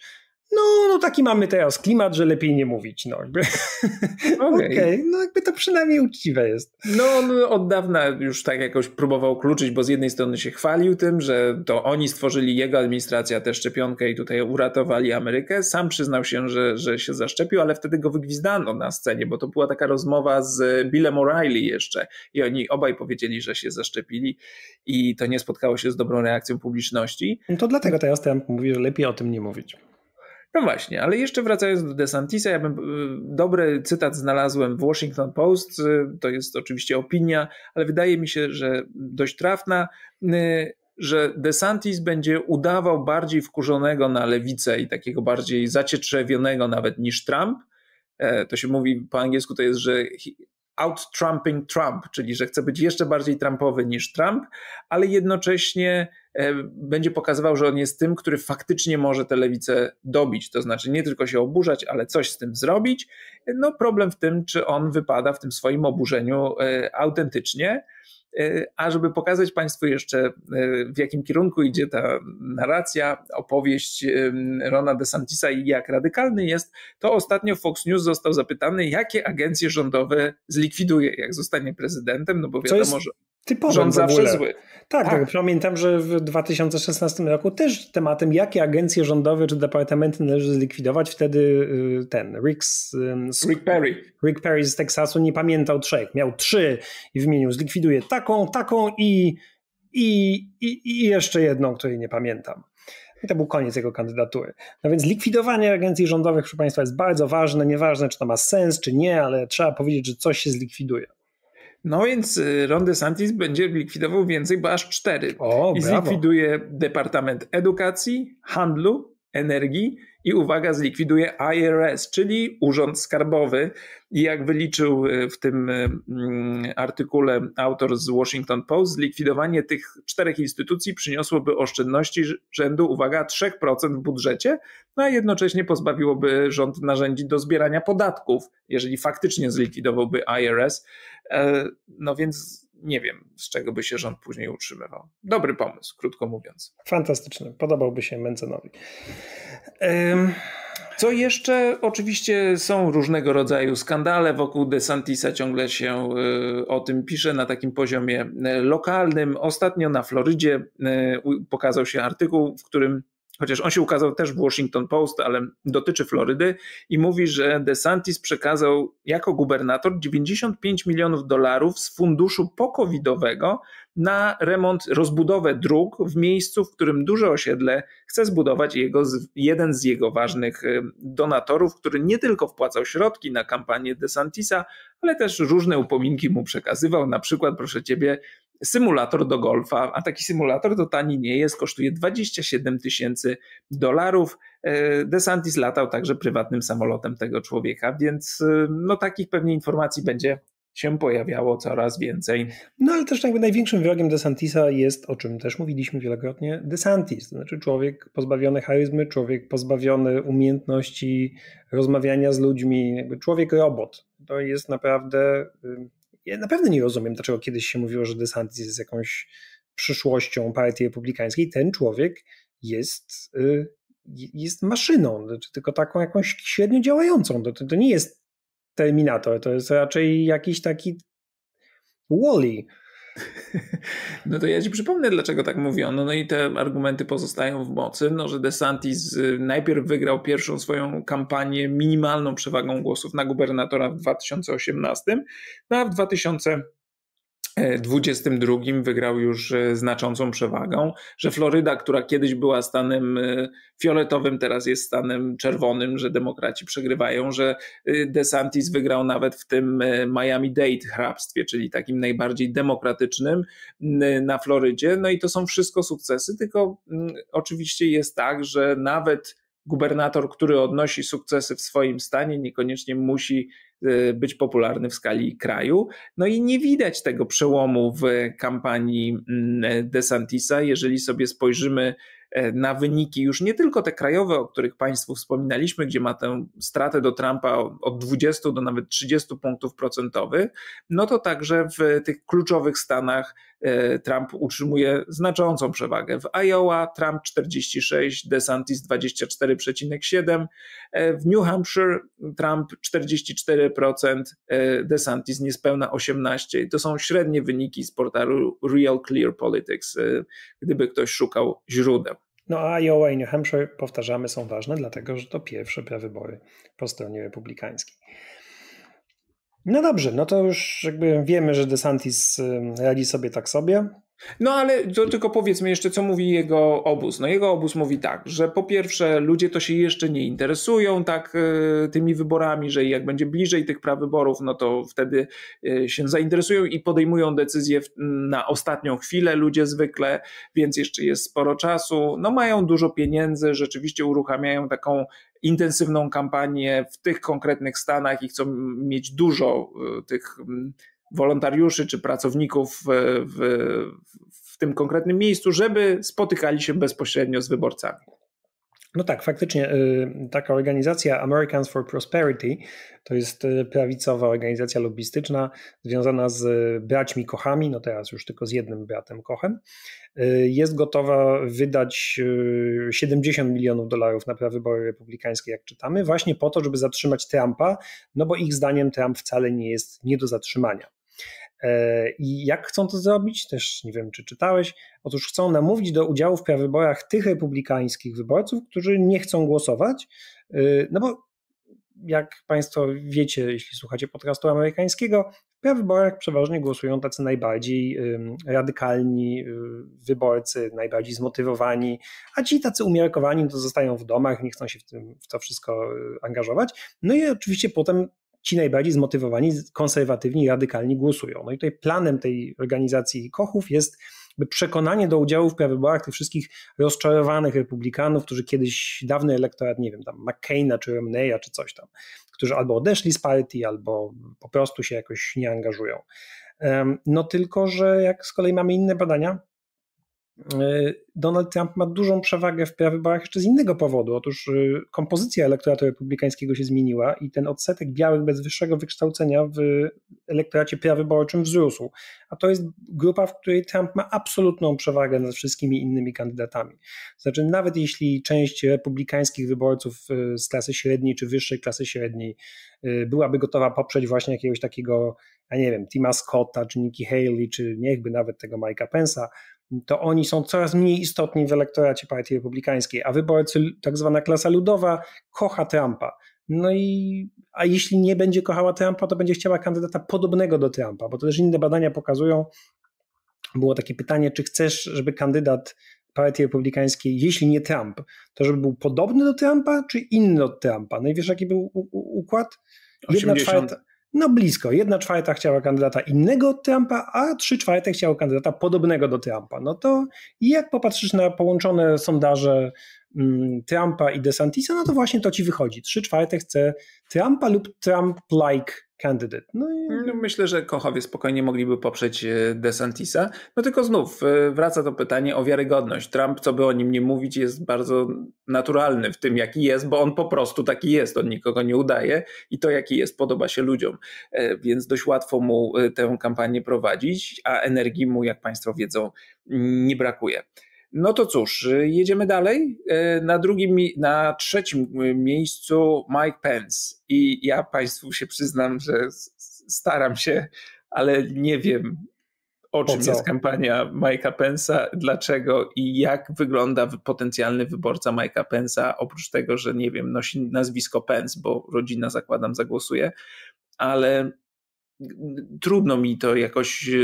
no, no taki mamy teraz klimat, że lepiej nie mówić. No, jakby. Okej, okay. okay. no jakby to przynajmniej uczciwe jest. No on od dawna już tak jakoś próbował kluczyć, bo z jednej strony się chwalił tym, że to oni stworzyli, jego administracja tę szczepionkę i tutaj uratowali Amerykę. Sam przyznał się, że, że się zaszczepił, ale wtedy go wygwizdano na scenie, bo to była taka rozmowa z Billem O'Reilly jeszcze i oni obaj powiedzieli, że się zaszczepili i to nie spotkało się z dobrą reakcją publiczności. No to dlatego teraz Trump mówi, że lepiej o tym nie mówić. No właśnie, ale jeszcze wracając do DeSantisa, ja bym y, dobry cytat znalazłem w Washington Post, y, to jest oczywiście opinia, ale wydaje mi się, że dość trafna, y, że DeSantis będzie udawał bardziej wkurzonego na lewicę i takiego bardziej zacietrzewionego nawet niż Trump. E, to się mówi po angielsku, to jest, że out-trumping Trump, czyli że chce być jeszcze bardziej Trumpowy niż Trump, ale jednocześnie E, będzie pokazywał, że on jest tym, który faktycznie może tę lewicę dobić, to znaczy nie tylko się oburzać, ale coś z tym zrobić. No problem w tym, czy on wypada w tym swoim oburzeniu e, autentycznie. E, a żeby pokazać Państwu jeszcze, w jakim kierunku idzie ta narracja, opowieść Rona DeSantisa i jak radykalny jest, to ostatnio Fox News został zapytany, jakie agencje rządowe zlikwiduje, jak zostanie prezydentem, no bo wiadomo, jest... że Typowy Rząd zawsze zły. Tak, tak, pamiętam, że w 2016 roku też tematem, jakie agencje rządowe czy departamenty należy zlikwidować, wtedy y, ten Rick, y, Rick Perry. Rick Perry z Teksasu nie pamiętał trzech, miał trzy i wymienił, zlikwiduje taką, taką i, i, i, i jeszcze jedną, której nie pamiętam. I to był koniec jego kandydatury. No więc likwidowanie agencji rządowych, proszę Państwa, jest bardzo ważne. Nieważne, czy to ma sens, czy nie, ale trzeba powiedzieć, że coś się zlikwiduje. No więc y, Ron DeSantis będzie likwidował więcej, bo aż cztery. O, I zlikwiduje Departament Edukacji, Handlu, Energii i uwaga, zlikwiduje IRS, czyli Urząd Skarbowy. I jak wyliczył y, w tym y, mm, artykule autor z Washington Post, zlikwidowanie tych czterech instytucji przyniosłoby oszczędności rzędu, uwaga, 3% w budżecie, no a jednocześnie pozbawiłoby rząd narzędzi do zbierania podatków, jeżeli faktycznie zlikwidowałby IRS, E, no więc nie wiem, z czego by się rząd później utrzymywał. Dobry pomysł, krótko mówiąc. Fantastyczny, podobałby się Mencenowi. Co jeszcze? Oczywiście są różnego rodzaju skandale wokół DeSantisa, ciągle się e, o tym pisze na takim poziomie e, lokalnym. Ostatnio na Florydzie pokazał się artykuł, w którym chociaż on się ukazał też w Washington Post, ale dotyczy Florydy i mówi, że DeSantis przekazał jako gubernator 95 milionów dolarów z funduszu pokowidowego na remont, rozbudowę dróg w miejscu, w którym duże osiedle chce zbudować jego, jeden z jego ważnych y, donatorów, który nie tylko wpłacał środki na kampanię DeSantisa, ale też różne upominki mu przekazywał, na przykład proszę ciebie symulator do golfa, a taki symulator to tani nie jest, kosztuje 27 tysięcy dolarów. E, DeSantis latał także prywatnym samolotem tego człowieka, więc e, no takich pewnie informacji będzie się pojawiało coraz więcej. No ale też jakby największym wrogiem DeSantisa jest, o czym też mówiliśmy wielokrotnie, DeSantis, to znaczy człowiek pozbawiony charyzmy, człowiek pozbawiony umiejętności rozmawiania z ludźmi, jakby człowiek robot. To jest naprawdę ja na pewno nie rozumiem, dlaczego kiedyś się mówiło, że DeSantis jest jakąś przyszłością partii republikańskiej. Ten człowiek jest, y, jest maszyną, znaczy tylko taką jakąś średnio działającą. To, to, to nie jest Terminator, to jest raczej jakiś taki Wally. -E. No to ja ci przypomnę, dlaczego tak mówiono. No i te argumenty pozostają w mocy, no, że DeSantis y, najpierw wygrał pierwszą swoją kampanię minimalną przewagą głosów na gubernatora w 2018, no a w 2000 22 wygrał już e, znaczącą przewagą, że Floryda, która kiedyś była stanem e, fioletowym, teraz jest stanem czerwonym, że demokraci przegrywają, że e, DeSantis wygrał nawet w tym Miami-Dade hrabstwie, czyli takim najbardziej demokratycznym na Florydzie. No i to są wszystko sukcesy, tylko mm, oczywiście jest tak, że nawet gubernator, który odnosi sukcesy w swoim stanie, niekoniecznie musi e, być popularny w skali kraju. No i nie widać tego przełomu w kampanii mm, e, DeSantisa. Jeżeli sobie spojrzymy E, na wyniki już nie tylko te krajowe, o których Państwu wspominaliśmy, gdzie ma tę stratę do Trumpa od 20 do nawet 30 punktów procentowych, no to także w tych kluczowych stanach e, Trump utrzymuje znaczącą przewagę. W Iowa Trump 46, DeSantis 24,7, e, w New Hampshire Trump 44%, DeSantis niespełna 18%. To są średnie wyniki z portalu Real Clear Politics, gdyby ktoś szukał źródeł. No a Iowa i New Hampshire, powtarzamy, są ważne, dlatego że to pierwsze prawybory po stronie republikańskiej. No dobrze, no to już jakby wiemy, że DeSantis radzi sobie tak sobie. No ale to tylko powiedzmy jeszcze, co mówi jego obóz. No jego obóz mówi tak, że po pierwsze ludzie to się jeszcze nie interesują tak e, tymi wyborami, że jak będzie bliżej tych prawyborów, no to wtedy e, się zainteresują i podejmują decyzje na ostatnią chwilę ludzie zwykle, więc jeszcze jest sporo czasu. No mają dużo pieniędzy, rzeczywiście uruchamiają taką intensywną kampanię w tych konkretnych stanach i chcą mieć dużo e, tych wolontariuszy czy pracowników e, w, w, w tym konkretnym miejscu, żeby spotykali się bezpośrednio z wyborcami. No tak, faktycznie e, taka organizacja Americans for Prosperity to jest e, prawicowa organizacja lobbystyczna związana z braćmi Kochami, no teraz już tylko z jednym bratem Kochem. Y, jest gotowa wydać 70 y, milionów dolarów na prawybory republikańskie, jak czytamy, właśnie po to, żeby zatrzymać Trumpa, no bo ich zdaniem Trump wcale nie jest nie do zatrzymania. E, I jak chcą to zrobić? Też nie wiem, czy czytałeś. Otóż chcą namówić do udziału w prawyborach tych republikańskich wyborców, którzy nie chcą głosować, y, no bo jak Państwo wiecie, jeśli słuchacie podcastu amerykańskiego, w wyborach przeważnie głosują tacy najbardziej radykalni y, wyborcy, najbardziej zmotywowani, a ci tacy umiarkowani no to zostają w domach, nie chcą się w, tym, w to wszystko y, angażować. No i oczywiście potem ci najbardziej zmotywowani, konserwatywni, radykalni głosują. No i tutaj planem tej organizacji Kochów jest przekonanie do udziału w prawyborach tych wszystkich rozczarowanych republikanów, którzy kiedyś dawny elektorat, nie wiem, tam McCaina czy Romneya czy coś tam którzy albo odeszli z partii, albo po prostu się jakoś nie angażują. No tylko, że jak z kolei mamy inne badania, E, Donald Trump ma dużą przewagę w prawyborach jeszcze z innego powodu. Otóż y, kompozycja elektoratu republikańskiego się zmieniła i ten odsetek białych bez wyższego wykształcenia w elektoracie prawyborczym wzrósł. A to jest grupa, w której Trump ma absolutną przewagę nad wszystkimi innymi kandydatami. Znaczy, nawet jeśli część republikańskich wyborców y, z klasy średniej czy wyższej klasy średniej y, byłaby gotowa poprzeć właśnie jakiegoś takiego, a nie wiem, Tima Scotta czy Nikki Haley, czy niechby nawet tego Mike'a Pence'a, to oni są coraz mniej istotni w elektoracie partii republikańskiej, a wyborcy, tak zwana klasa ludowa, kocha Trumpa. No i a jeśli nie będzie kochała Trumpa, to będzie chciała kandydata podobnego do Trumpa, bo to też inne badania pokazują. Było takie pytanie, czy chcesz, żeby kandydat partii republikańskiej, jeśli nie Trump, to żeby był podobny do Trumpa, czy inny od Trumpa? No i wiesz, jaki był układ? Jedna 80, no blisko. Jedna czwarta chciała kandydata innego od Trumpa, a trzy czwarte chciały kandydata podobnego do Trumpa. No to jak popatrzysz na połączone sondaże mm, Trumpa i DeSantisa, no to właśnie to ci wychodzi. Trzy czwarte chce Trumpa lub Trump-like kandydat. No i mhm. no, myślę, że Kochowie spokojnie mogliby poprzeć e, DeSantisa. No tylko znów e, wraca to pytanie o wiarygodność. Trump, co by o nim nie mówić, jest bardzo naturalny w tym, jaki jest, bo on po prostu taki jest. On nikogo nie udaje i to, jaki jest, podoba się ludziom. E, więc dość łatwo mu tę kampanię prowadzić, a energii mu, jak Państwo wiedzą, nie brakuje. No to cóż, jedziemy dalej. E, na drugim, na trzecim e, miejscu Mike Pence. I ja Państwu się przyznam, że staram się, ale nie wiem, o czym o jest kampania Mike'a Pence'a, dlaczego i jak wygląda potencjalny wyborca Mike'a Pence'a oprócz tego, że nie wiem, nosi nazwisko Pence, bo rodzina zakładam zagłosuje, ale trudno mi to jakoś e,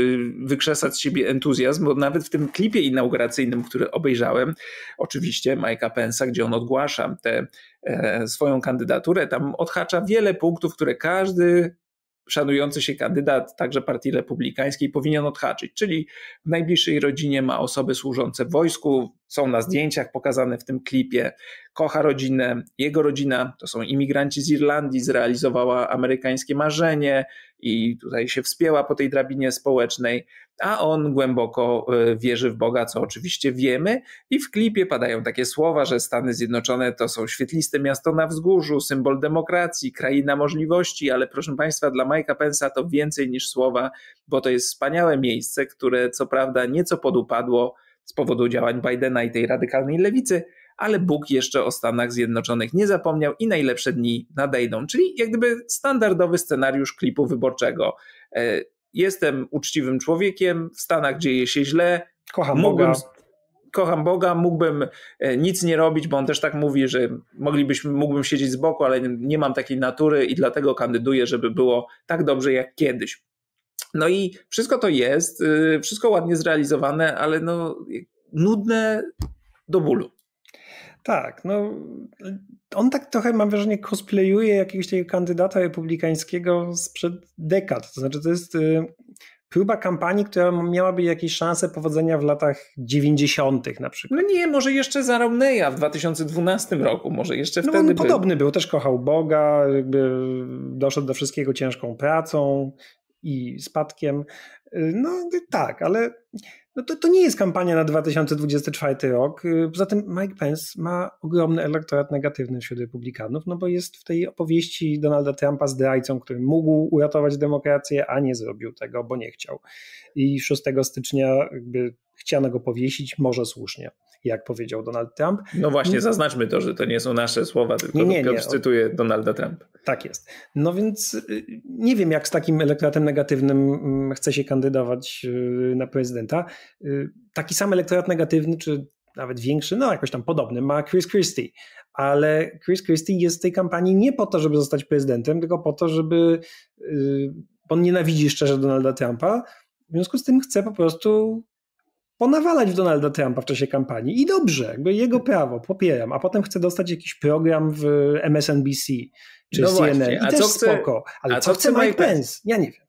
wykrzesać z siebie entuzjazm, bo nawet w tym klipie inauguracyjnym, który obejrzałem, oczywiście Mike'a Pensa, gdzie on odgłasza tę e, swoją kandydaturę, tam odhacza wiele punktów, które każdy szanujący się kandydat także partii republikańskiej powinien odhaczyć, czyli w najbliższej rodzinie ma osoby służące wojsku, są na zdjęciach pokazane w tym klipie, kocha rodzinę, jego rodzina to są imigranci z Irlandii, zrealizowała amerykańskie marzenie i tutaj się wspięła po tej drabinie społecznej, a on głęboko e, wierzy w Boga, co oczywiście wiemy. I w klipie padają takie słowa, że Stany Zjednoczone to są świetliste miasto na wzgórzu, symbol demokracji, kraina możliwości, ale proszę Państwa, dla Majka Pensa to więcej niż słowa, bo to jest wspaniałe miejsce, które co prawda nieco podupadło z powodu działań Bidena i tej radykalnej lewicy, ale Bóg jeszcze o Stanach Zjednoczonych nie zapomniał i najlepsze dni nadejdą. Czyli jak gdyby standardowy scenariusz klipu wyborczego. E, jestem uczciwym człowiekiem, w Stanach dzieje się źle. Kocham mógłbym, Boga. Kocham Boga, mógłbym e, nic nie robić, bo on też tak mówi, że moglibyśmy, mógłbym siedzieć z boku, ale nie mam takiej natury i dlatego kandyduję, żeby było tak dobrze jak kiedyś. No i wszystko to jest, y, wszystko ładnie zrealizowane, ale no, nudne do bólu. Tak, no on tak trochę mam wrażenie cosplayuje jakiegoś takiego kandydata republikańskiego sprzed dekad. To znaczy to jest y, próba kampanii, która miałaby jakieś szanse powodzenia w latach 90. na przykład. No nie, może jeszcze za Romneya w 2012 roku, może jeszcze no, wtedy. No on był. podobny był, też kochał Boga, jakby doszedł do wszystkiego ciężką pracą i spadkiem. Y, no tak, ale no to, to nie jest kampania na 2024 rok. Y, poza tym Mike Pence ma ogromny elektorat negatywny wśród republikanów, no bo jest w tej opowieści Donalda Trumpa zdrajcą, który mógł uratować demokrację, a nie zrobił tego, bo nie chciał. I 6 stycznia jakby chciano go powiesić, może słusznie jak powiedział Donald Trump. No właśnie, zaznaczmy to, że to nie są nasze słowa, tylko nie, nie, Piotr nie. cytuje Donalda Trump. Tak jest. No więc y, nie wiem, jak z takim elektoratem negatywnym mm, chce się kandydować y, na prezydenta. Y, taki sam elektorat negatywny, czy nawet większy, no jakoś tam podobny, ma Chris Christie. Ale Chris Christie jest w tej kampanii nie po to, żeby zostać prezydentem, tylko po to, żeby. On nienawidzi szczerze Donalda Trumpa, w związku z tym chce po prostu ponawalać w Donalda Trumpa w czasie kampanii. I dobrze, jakby jego prawo, popieram, a potem chce dostać jakiś program w MSNBC czy no CNN. Właśnie. I a też co chce, spoko. Ale co, co chce Mike Pence? Pence? Ja nie wiem.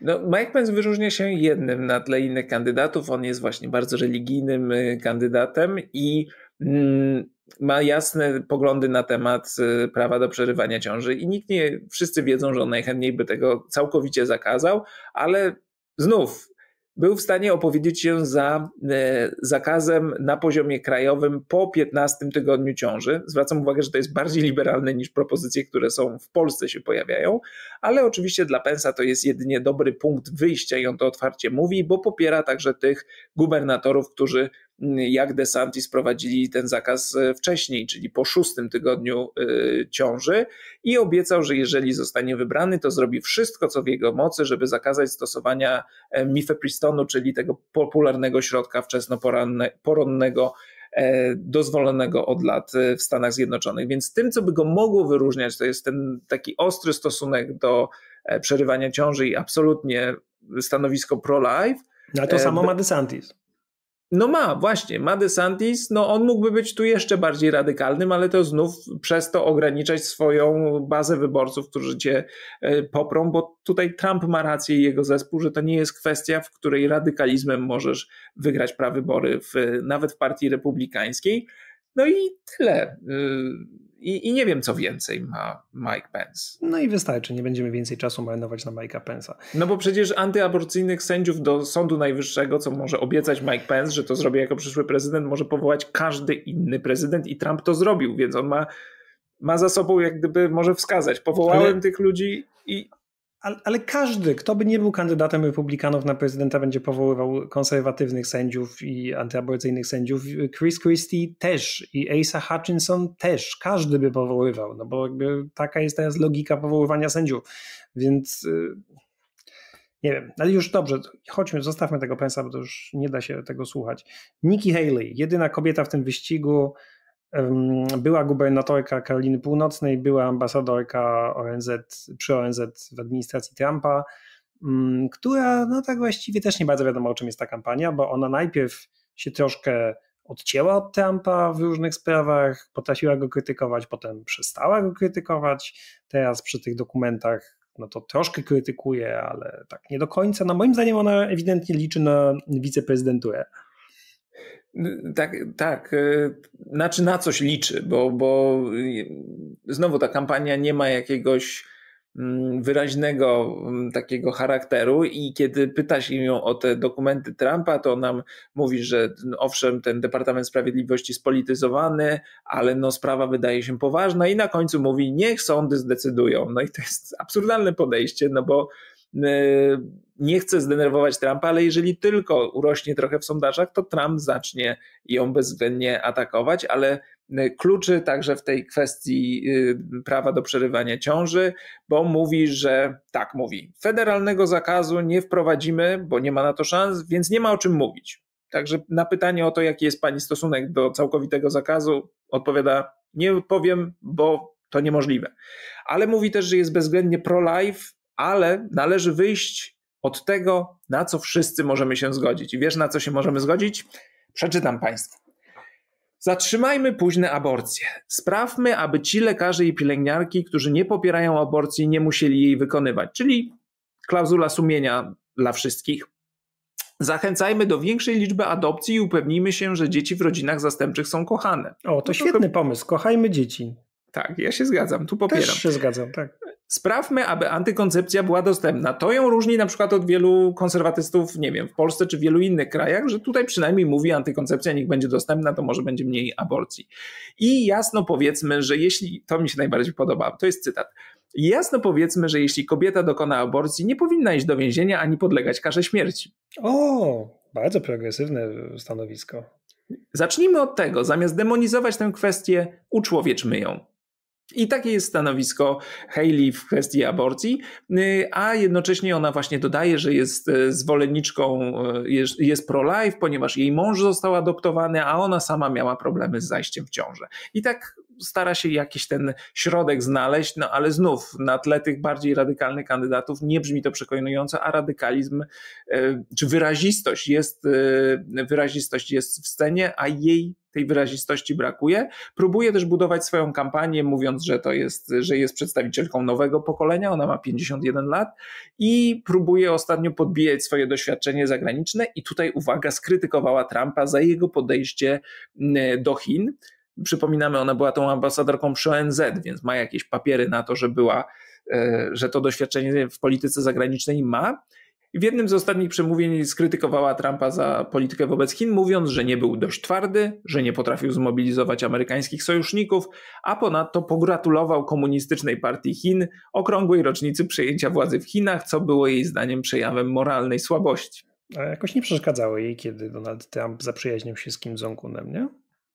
No, Mike Pence wyróżnia się jednym na tle innych kandydatów. On jest właśnie bardzo religijnym y, kandydatem i mm, ma jasne poglądy na temat y, prawa do przerywania ciąży. I nikt nie, wszyscy wiedzą, że on najchętniej by tego całkowicie zakazał, ale znów był w stanie opowiedzieć się za e, zakazem na poziomie krajowym po 15 tygodniu ciąży. Zwracam uwagę, że to jest bardziej liberalne niż propozycje, które są w Polsce się pojawiają, ale oczywiście dla Pensa to jest jedynie dobry punkt wyjścia i on to otwarcie mówi, bo popiera także tych gubernatorów, którzy mm, jak DeSantis prowadzili ten zakaz e, wcześniej, czyli po szóstym tygodniu e, ciąży i obiecał, że jeżeli zostanie wybrany, to zrobi wszystko, co w jego mocy, żeby zakazać stosowania e, mifepristonu, czyli tego popularnego środka wczesnoporonnego E, dozwolonego od lat e, w Stanach Zjednoczonych. Więc tym, co by go mogło wyróżniać, to jest ten taki ostry stosunek do e, przerywania ciąży i absolutnie stanowisko pro-life. No to samo ma DeSantis. No ma, właśnie, ma DeSantis, no on mógłby być tu jeszcze bardziej radykalnym, ale to znów przez to ograniczać swoją bazę wyborców, którzy cię e, poprą, bo tutaj Trump ma rację i jego zespół, że to nie jest kwestia, w której radykalizmem możesz wygrać prawybory w, nawet w partii republikańskiej. No i tyle. Y, i, I, nie wiem, co więcej ma Mike Pence. No i wystarczy, nie będziemy więcej czasu marnować na Mike'a Pence'a. No bo przecież antyaborcyjnych sędziów do Sądu Najwyższego, co może obiecać Mike Pence, że to zrobi jako przyszły prezydent, może powołać każdy inny prezydent i Trump to zrobił, więc on ma, ma za sobą jak gdyby może wskazać. Powołałem Ale... tych ludzi i ale każdy, kto by nie był kandydatem republikanów na prezydenta, będzie powoływał konserwatywnych sędziów i antyaborcyjnych sędziów. Chris Christie też i Asa Hutchinson też. Każdy by powoływał, no bo taka jest teraz logika powoływania sędziów. Więc y, nie wiem, ale już dobrze, chodźmy, zostawmy tego pensa, bo to już nie da się tego słuchać. Nikki Haley, jedyna kobieta w tym wyścigu, była gubernatorka Karoliny Północnej, była ambasadorka ONZ, przy ONZ w administracji Trumpa, mm, która no tak właściwie też nie bardzo wiadomo o czym jest ta kampania, bo ona najpierw się troszkę odcięła od Trumpa w różnych sprawach, potrafiła go krytykować, potem przestała go krytykować. Teraz przy tych dokumentach no to troszkę krytykuje, ale tak nie do końca. No moim zdaniem ona ewidentnie liczy na wiceprezydenturę. Tak, tak. Y, znaczy na coś liczy, bo, bo y, znowu ta kampania nie ma jakiegoś mm, wyraźnego mm, takiego charakteru i kiedy pyta się ją o te dokumenty Trumpa, to nam mówi, że owszem, ten Departament Sprawiedliwości spolityzowany, ale no sprawa wydaje się poważna i na końcu mówi, niech sądy zdecydują. No i to jest absurdalne podejście, no bo y, nie chce zdenerwować Trumpa, ale jeżeli tylko urośnie trochę w sondażach, to Trump zacznie ją bezwzględnie atakować, ale e, kluczy także w tej kwestii y, prawa do przerywania ciąży, bo mówi, że tak mówi, federalnego zakazu nie wprowadzimy, bo nie ma na to szans, więc nie ma o czym mówić. Także na pytanie o to, jaki jest pani stosunek do całkowitego zakazu, odpowiada: Nie powiem, bo to niemożliwe. Ale mówi też, że jest bezwzględnie pro-life, ale należy wyjść od tego, na co wszyscy możemy się zgodzić. I wiesz, na co się możemy zgodzić? Przeczytam Państwu. Zatrzymajmy późne aborcje. Sprawmy, aby ci lekarze i pielęgniarki, którzy nie popierają aborcji, nie musieli jej wykonywać, czyli klauzula sumienia dla wszystkich. Zachęcajmy do większej liczby adopcji i upewnijmy się, że dzieci w rodzinach zastępczych są kochane. O, to, no to świetny to... pomysł. Kochajmy dzieci. Tak, ja się zgadzam, tu popieram. Też się zgadzam, tak sprawmy, aby antykoncepcja była dostępna. To ją różni na przykład od wielu konserwatystów, nie wiem, w Polsce czy w wielu innych krajach, że tutaj przynajmniej mówi antykoncepcja, niech będzie dostępna, to może będzie mniej aborcji. I jasno powiedzmy, że jeśli, to mi się najbardziej podoba, to jest cytat. Jasno powiedzmy, że jeśli kobieta dokona aborcji, nie powinna iść do więzienia ani podlegać karze śmierci. O, bardzo progresywne stanowisko. Zacznijmy od tego, zamiast demonizować tę kwestię, uczłowieczmy ją. I takie jest stanowisko Haley w kwestii aborcji, y, a jednocześnie ona właśnie dodaje, że jest y, zwolenniczką, y, jest, jest pro-life, ponieważ jej mąż został adoptowany, a ona sama miała problemy z zajściem w ciążę. I tak stara się jakiś ten środek znaleźć, no ale znów na tle tych bardziej radykalnych kandydatów nie brzmi to przekonująco, a radykalizm e, czy wyrazistość jest, e, wyrazistość jest w scenie, a jej tej wyrazistości brakuje. Próbuje też budować swoją kampanię, mówiąc, że to jest, że jest przedstawicielką nowego pokolenia, ona ma 51 lat i próbuje ostatnio podbijać swoje doświadczenie zagraniczne i tutaj uwaga, skrytykowała Trumpa za jego podejście do Chin, Przypominamy, ona była tą ambasadorką przy ONZ, więc ma jakieś papiery na to, że była, e, że to doświadczenie w polityce zagranicznej ma. W jednym z ostatnich przemówień skrytykowała Trumpa za politykę wobec Chin, mówiąc, że nie był dość twardy, że nie potrafił zmobilizować amerykańskich sojuszników, a ponadto pogratulował komunistycznej partii Chin okrągłej rocznicy przejęcia władzy w Chinach, co było jej zdaniem przejawem moralnej słabości. A jakoś nie przeszkadzało jej, kiedy Donald Trump zaprzyjaźnił się z Kim Jong-unem, nie?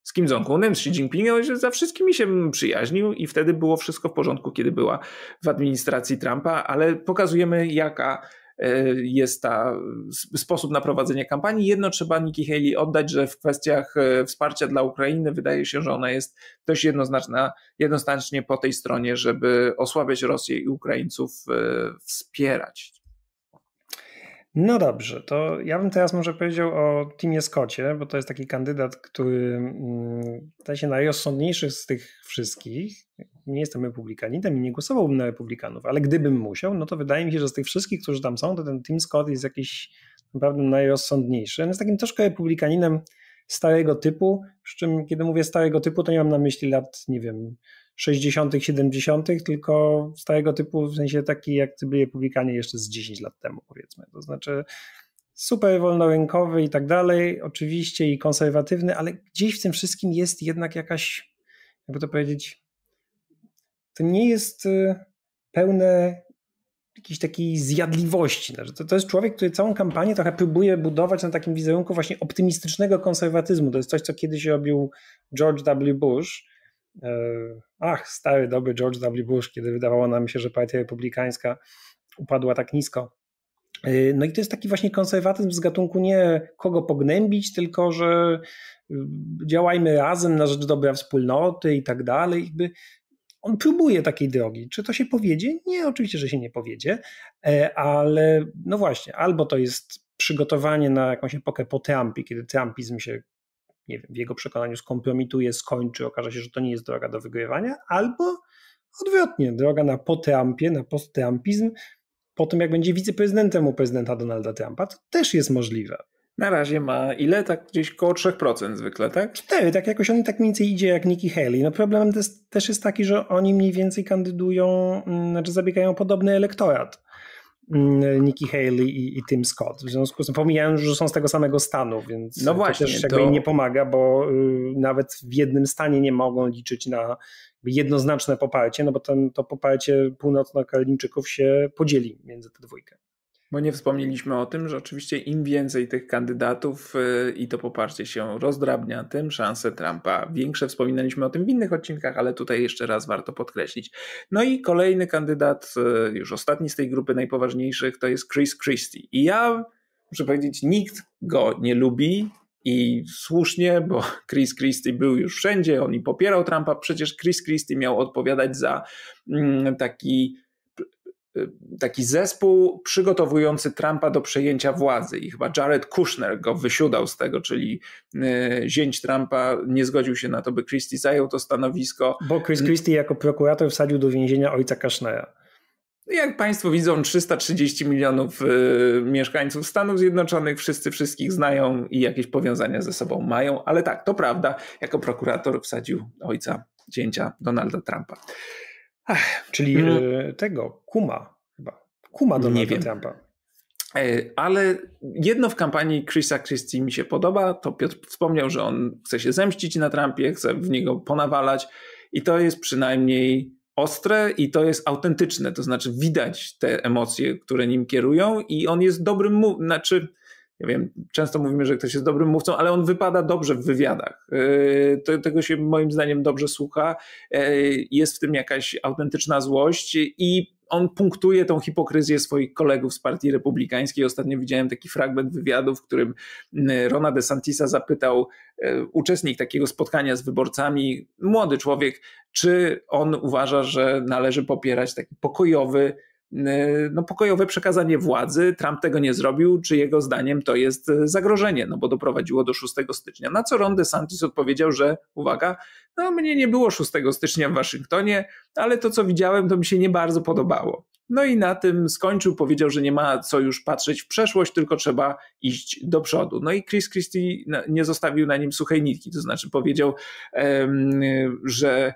z Kim Jong-unem, z Xi Jinpingiem, że za wszystkimi się przyjaźnił i wtedy było wszystko w porządku, kiedy była w administracji Trumpa, ale pokazujemy jaka e, jest ta sposób na prowadzenie kampanii. Jedno trzeba Nikki Haley oddać, że w kwestiach e, wsparcia dla Ukrainy wydaje się, że ona jest dość jednoznaczna, jednoznacznie po tej stronie, żeby osłabiać Rosję i Ukraińców e, wspierać. No dobrze, to ja bym teraz może powiedział o Timie Scottie, bo to jest taki kandydat, który wydaje mm, się najrozsądniejszy z tych wszystkich. Nie jestem republikaninem i nie głosowałbym na republikanów, ale gdybym musiał, no to wydaje mi się, że z tych wszystkich, którzy tam są, to ten Tim Scott jest jakiś naprawdę najrozsądniejszy. On jest takim troszkę republikaninem starego typu, przy czym kiedy mówię starego typu, to nie mam na myśli lat, nie wiem, 60., 70., tylko starego typu, w sensie taki jak byli publikanie jeszcze z 10 lat temu, powiedzmy. To znaczy super wolnorynkowy i tak dalej, oczywiście i konserwatywny, ale gdzieś w tym wszystkim jest jednak jakaś, jakby to powiedzieć, to nie jest y, pełne jakiejś takiej zjadliwości. Znaczy, to, to jest człowiek, który całą kampanię trochę próbuje budować na takim wizerunku właśnie optymistycznego konserwatyzmu. To jest coś, co kiedyś robił George W. Bush, E, ach, stary, dobry George W. Bush, kiedy wydawało nam się, że partia republikańska upadła tak nisko. E, no i to jest taki właśnie konserwatyzm z gatunku nie kogo pognębić, tylko że y, działajmy razem na rzecz dobra wspólnoty i tak dalej. Jakby on próbuje takiej drogi. Czy to się powiedzie? Nie, oczywiście, że się nie powiedzie, e, ale no właśnie, albo to jest przygotowanie na jakąś epokę po Trumpie, kiedy Trumpizm się nie wiem, w jego przekonaniu skompromituje, skończy, okaże się, że to nie jest droga do wygrywania, albo odwrotnie, droga na po-Trumpie, na post-Trumpizm, po tym jak będzie wiceprezydentem u prezydenta Donalda Trumpa, to też jest możliwe. Na razie ma ile? Tak gdzieś koło 3% zwykle, tak? 4, tak jakoś on tak mniej więcej idzie jak Nikki Haley. No problem też, jest taki, że oni mniej więcej kandydują, mm, znaczy zabiegają podobny elektorat. Mm, Nikki Haley i, i Tim Scott. W związku z tym pomijając, że są z tego samego stanu, więc no właśnie, to też jakby to... im nie pomaga, bo y, nawet w jednym stanie nie mogą liczyć na jednoznaczne poparcie, no bo ten, to poparcie północno-karlińczyków się podzieli między te dwójkę. Bo nie wspomnieliśmy o tym, że oczywiście im więcej tych kandydatów y, i to poparcie się rozdrabnia, tym szanse Trumpa większe. Wspominaliśmy o tym w innych odcinkach, ale tutaj jeszcze raz warto podkreślić. No i kolejny kandydat, y, już ostatni z tej grupy najpoważniejszych, to jest Chris Christie. I ja muszę powiedzieć, nikt go nie lubi. I słusznie, bo Chris Christie był już wszędzie, on i popierał Trumpa. Przecież Chris Christie miał odpowiadać za mm, taki taki zespół przygotowujący Trumpa do przejęcia władzy i chyba Jared Kushner go wysiudał z tego, czyli e, zięć Trumpa nie zgodził się na to, by Christie zajął to stanowisko. Bo Chris Christie jako prokurator wsadził do więzienia ojca Kushnera. Jak Państwo widzą, 330 milionów y, mieszkańców Stanów Zjednoczonych, wszyscy wszystkich znają i jakieś powiązania ze sobą mają, ale tak, to prawda, jako prokurator wsadził ojca cięcia Donalda Trumpa. Ach, czyli mm. e, tego, Kuma chyba. Kuma Donalda Nie wiem. Trumpa. E, ale jedno w kampanii Chrisa Christie mi się podoba, to Piotr wspomniał, że on chce się zemścić na Trumpie, chce w niego ponawalać i to jest przynajmniej ostre i to jest autentyczne, to znaczy widać te emocje, które nim kierują i on jest dobrym, znaczy ja wiem, często mówimy, że ktoś jest dobrym mówcą, ale on wypada dobrze w wywiadach. Yy, tego się moim zdaniem dobrze słucha. Yy, jest w tym jakaś autentyczna złość i on punktuje tą hipokryzję swoich kolegów z Partii Republikańskiej. Ostatnio widziałem taki fragment wywiadu, w którym yy, Rona Santisa zapytał uczestnik takiego spotkania z wyborcami, młody człowiek, czy on uważa, że należy popierać taki pokojowy, E, no, pokojowe przekazanie władzy. Trump tego nie zrobił, czy jego zdaniem to jest e, zagrożenie, no bo doprowadziło do 6 stycznia. Na co Ron DeSantis odpowiedział, że uwaga, no mnie nie było 6 stycznia w Waszyngtonie, ale to co widziałem to mi się nie bardzo podobało. No i na tym skończył, powiedział, że nie ma co już patrzeć w przeszłość, tylko trzeba iść do przodu. No i Chris Christie nie zostawił na nim suchej nitki, to znaczy powiedział, że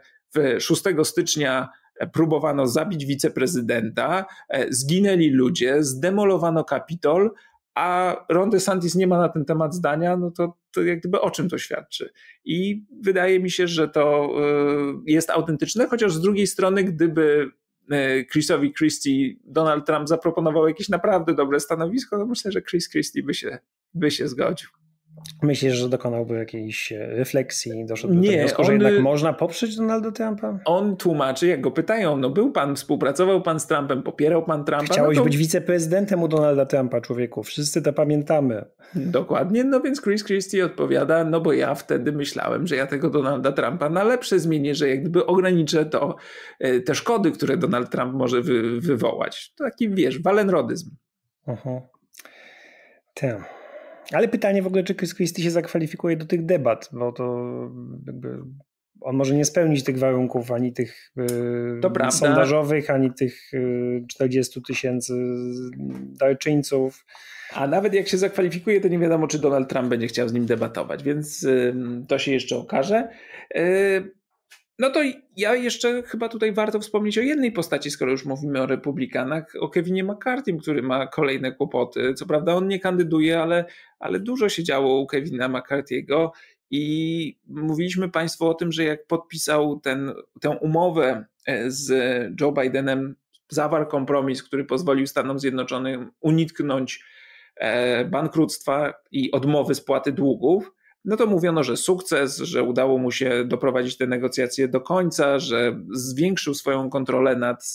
6 stycznia próbowano zabić wiceprezydenta, e, zginęli ludzie, zdemolowano kapitol, a Ron DeSantis nie ma na ten temat zdania, no to, to jak gdyby o czym to świadczy? I wydaje mi się, że to e, jest autentyczne, chociaż z drugiej strony, gdyby e, Chrisowi Christie Donald Trump zaproponował jakieś naprawdę dobre stanowisko, to myślę, że Chris Christie by się, by się zgodził. Myślisz, że dokonałby jakiejś e, refleksji, doszedłby nie, do wniosku, że on, jednak można poprzeć Donalda Trumpa? On tłumaczy, jak go pytają, no był pan, współpracował pan z Trumpem, popierał pan Trumpa. No Chciałeś no to... być wiceprezydentem u Donalda Trumpa, człowieku, wszyscy to pamiętamy. Dokładnie, no więc Chris Christie odpowiada, no bo ja wtedy myślałem, że ja tego Donalda Trumpa na lepsze zmienię, że jak gdyby ograniczę to, e, te szkody, które Donald Trump może wy, wywołać. To taki, wiesz, walenrodyzm. Mhm. Uh -huh. Ten. Ale pytanie w ogóle, czy Chris Christie się zakwalifikuje do tych debat, bo to jakby on może nie spełnić tych warunków ani tych yy, sondażowych, ani tych yy, 40 tysięcy darczyńców. A nawet jak się zakwalifikuje, to nie wiadomo, czy Donald Trump będzie chciał z nim debatować, więc yy, to się jeszcze okaże. Yy, no to ja jeszcze chyba tutaj warto wspomnieć o jednej postaci, skoro już mówimy o republikanach, o Kevinie McCartym, który ma kolejne kłopoty. Co prawda on nie kandyduje, ale, ale dużo się działo u Kevina McCarthy'ego i mówiliśmy Państwu o tym, że jak podpisał ten, tę umowę e, z Joe Bidenem, zawarł kompromis, który pozwolił Stanom Zjednoczonym uniknąć e, bankructwa i odmowy spłaty długów, no to mówiono, że sukces, że udało mu się doprowadzić te negocjacje do końca, że zwiększył swoją kontrolę nad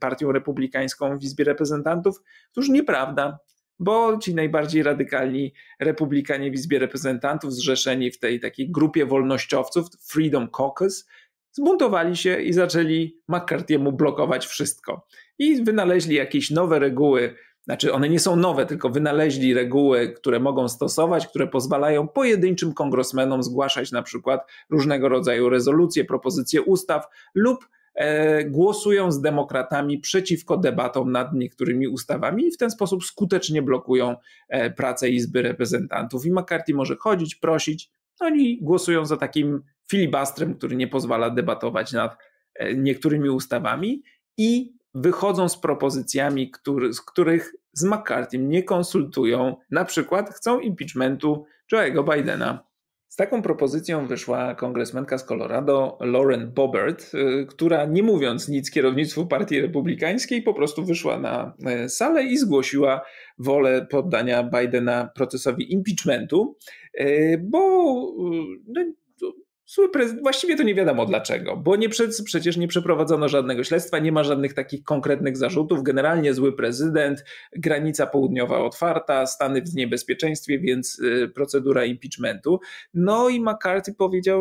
Partią Republikańską w Izbie Reprezentantów. To już nieprawda, bo ci najbardziej radykalni republikanie w Izbie Reprezentantów, zrzeszeni w tej takiej grupie wolnościowców, Freedom Caucus, zbuntowali się i zaczęli McCarthy'emu blokować wszystko. I wynaleźli jakieś nowe reguły znaczy, one nie są nowe, tylko wynaleźli reguły, które mogą stosować, które pozwalają pojedynczym kongresmenom zgłaszać na przykład różnego rodzaju rezolucje, propozycje ustaw lub e, głosują z demokratami przeciwko debatom nad niektórymi ustawami i w ten sposób skutecznie blokują e, pracę Izby Reprezentantów. I McCarthy może chodzić, prosić. Oni no głosują za takim filibastrem, który nie pozwala debatować nad e, niektórymi ustawami i wychodzą z propozycjami, który, z których z McCarthy nie konsultują, na przykład chcą impeachmentu Joe'ego Bidena. Z taką propozycją wyszła kongresmenka z Colorado Lauren Bobert, y, która nie mówiąc nic kierownictwu Partii Republikańskiej, po prostu wyszła na y, salę i zgłosiła wolę poddania Bidena procesowi impeachmentu, y, bo no, Zły prezydent, właściwie to nie wiadomo dlaczego, bo nie, przecież nie przeprowadzono żadnego śledztwa, nie ma żadnych takich konkretnych zarzutów. Generalnie zły prezydent, granica południowa otwarta, Stany w niebezpieczeństwie, więc y, procedura impeachmentu. No i McCarthy powiedział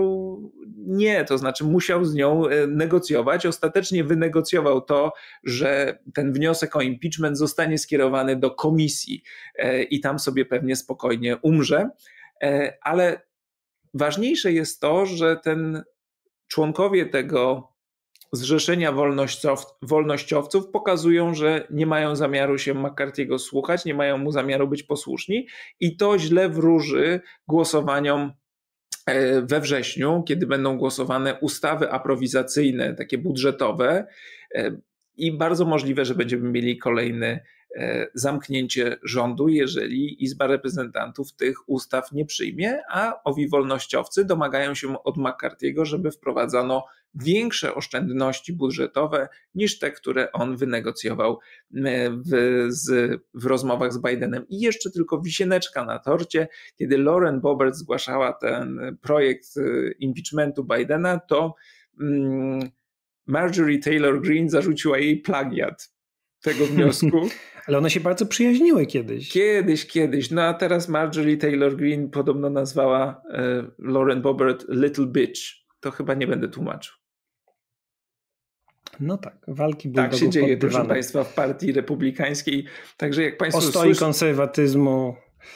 nie, to znaczy musiał z nią y, negocjować. Ostatecznie wynegocjował to, że ten wniosek o impeachment zostanie skierowany do komisji y, i tam sobie pewnie spokojnie umrze. E, ale Ważniejsze jest to, że ten członkowie tego zrzeszenia wolnościowców pokazują, że nie mają zamiaru się McCarthy'ego słuchać, nie mają mu zamiaru być posłuszni i to źle wróży głosowaniom e, we wrześniu, kiedy będą głosowane ustawy aprowizacyjne, takie budżetowe e, i bardzo możliwe, że będziemy mieli kolejny E, zamknięcie rządu, jeżeli Izba Reprezentantów tych ustaw nie przyjmie, a owi wolnościowcy domagają się od McCarthy'ego, żeby wprowadzano większe oszczędności budżetowe niż te, które on wynegocjował e, w, z, w rozmowach z Bidenem. I jeszcze tylko wisieneczka na torcie, kiedy Lauren Bobert zgłaszała ten projekt e, impeachmentu Bidena, to mm, Marjorie Taylor Greene zarzuciła jej plagiat tego wniosku. Ale one się bardzo przyjaźniły kiedyś. Kiedyś, kiedyś. No a teraz Marjorie Taylor Green podobno nazwała e, Lauren Bobert Little Bitch. To chyba nie będę tłumaczył. No tak, walki były Tak się dzieje, proszę Państwa, w partii republikańskiej. Także jak Państwo. Ostoi słyszy... konserwatyzmu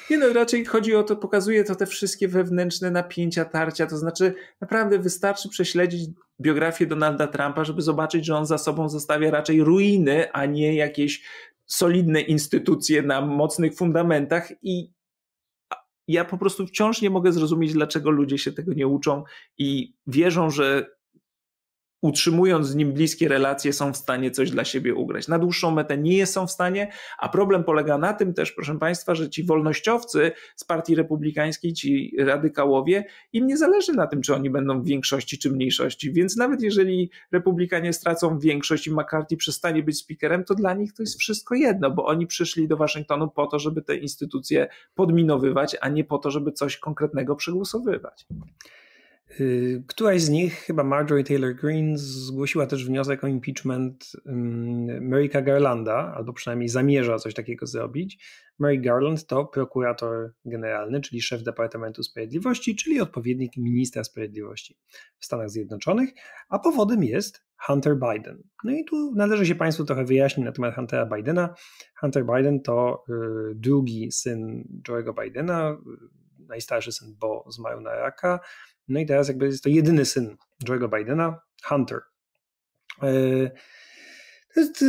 nie no, raczej chodzi o to, pokazuje to te wszystkie wewnętrzne napięcia, tarcia, to znaczy naprawdę wystarczy prześledzić biografię Donalda Trumpa, żeby zobaczyć, że on za sobą zostawia raczej ruiny, a nie jakieś solidne instytucje na mocnych fundamentach i ja po prostu wciąż nie mogę zrozumieć, dlaczego ludzie się tego nie uczą i wierzą, że utrzymując z nim bliskie relacje, są w stanie coś dla siebie ugrać. Na dłuższą metę nie są w stanie, a problem polega na tym też, proszę Państwa, że ci wolnościowcy z Partii Republikańskiej, ci radykałowie, im nie zależy na tym, czy oni będą w większości czy mniejszości, więc nawet jeżeli Republikanie stracą większość i McCarthy przestanie być speakerem, to dla nich to jest wszystko jedno, bo oni przyszli do Waszyngtonu po to, żeby te instytucje podminowywać, a nie po to, żeby coś konkretnego przegłosowywać. Y, któraś z nich, chyba Marjorie Taylor Greene, zgłosiła też wniosek o impeachment Maryka Garlanda, albo przynajmniej zamierza coś takiego zrobić. Mary Garland to prokurator generalny, czyli szef Departamentu Sprawiedliwości, czyli odpowiednik ministra sprawiedliwości w Stanach Zjednoczonych, a powodem jest Hunter Biden. No i tu należy się Państwu trochę wyjaśnić na temat Huntera Bidena. Hunter Biden to y, drugi syn Joe'ego Bidena, y, najstarszy syn, bo zmarł na raka no i teraz jakby jest to jedyny syn Joe'ego Bidena, Hunter. E, to jest e,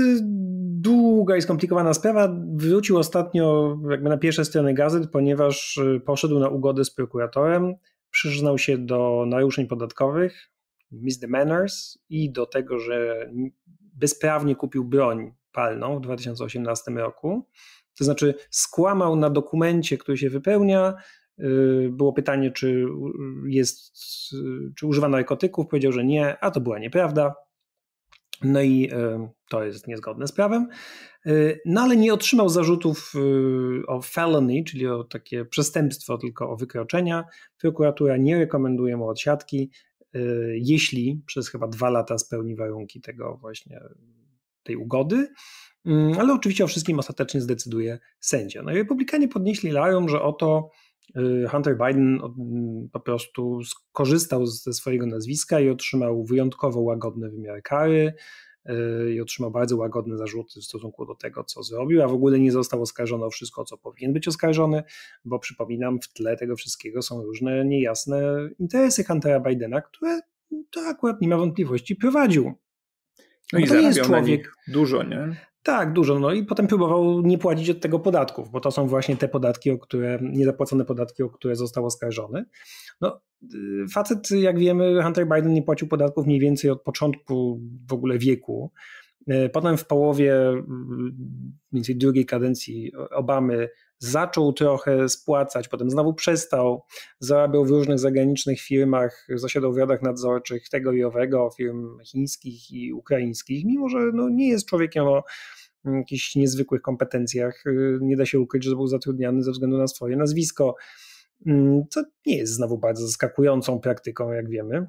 długa i skomplikowana sprawa. Wrócił ostatnio jakby na pierwsze strony gazet, ponieważ e, poszedł na ugodę z prokuratorem, przyznał się do naruszeń podatkowych, misdemeanors i do tego, że bezprawnie kupił broń palną w 2018 roku. To znaczy skłamał na dokumencie, który się wypełnia, Y, było pytanie, czy, jest, czy używano ekotyków, powiedział, że nie, a to była nieprawda. No i y, to jest niezgodne z prawem. Y, no ale nie otrzymał zarzutów o felony, czyli o takie przestępstwo, tylko o wykroczenia. Prokuratura nie rekomenduje mu odsiadki, jeśli przez chyba dwa lata spełni warunki tego właśnie tej ugody. Mm, ale oczywiście o wszystkim ostatecznie zdecyduje sędzia. No i republikanie podnieśli larum, że oto Y, Hunter Biden po prostu skorzystał ze swojego nazwiska i otrzymał wyjątkowo łagodny wymiar kary y, i otrzymał bardzo łagodne zarzuty w stosunku do tego, co zrobił, a w ogóle nie został oskarżony o wszystko, co powinien być oskarżony, bo przypominam, w tle tego wszystkiego są różne niejasne interesy Huntera Bidena, które to akurat nie ma wątpliwości prowadził. no i no to nie jest człowiek dużo, nie? Tak, dużo. No i potem próbował nie płacić od tego podatków, bo to są właśnie te podatki, o które, niezapłacone podatki, o które został oskarżony. No, y, facet, jak wiemy, Hunter Biden nie płacił podatków mniej więcej od początku w ogóle wieku. Y, potem w połowie y, mniej więcej drugiej kadencji Obamy zaczął trochę spłacać, potem znowu przestał, zarabiał w różnych zagranicznych firmach, zasiadał w radach nadzorczych tego i owego, firm chińskich i ukraińskich, mimo że no, nie jest człowiekiem o mm, jakichś niezwykłych kompetencjach. Y, nie da się ukryć, że był zatrudniany ze względu na swoje nazwisko, mm, co nie jest znowu bardzo zaskakującą praktyką, jak wiemy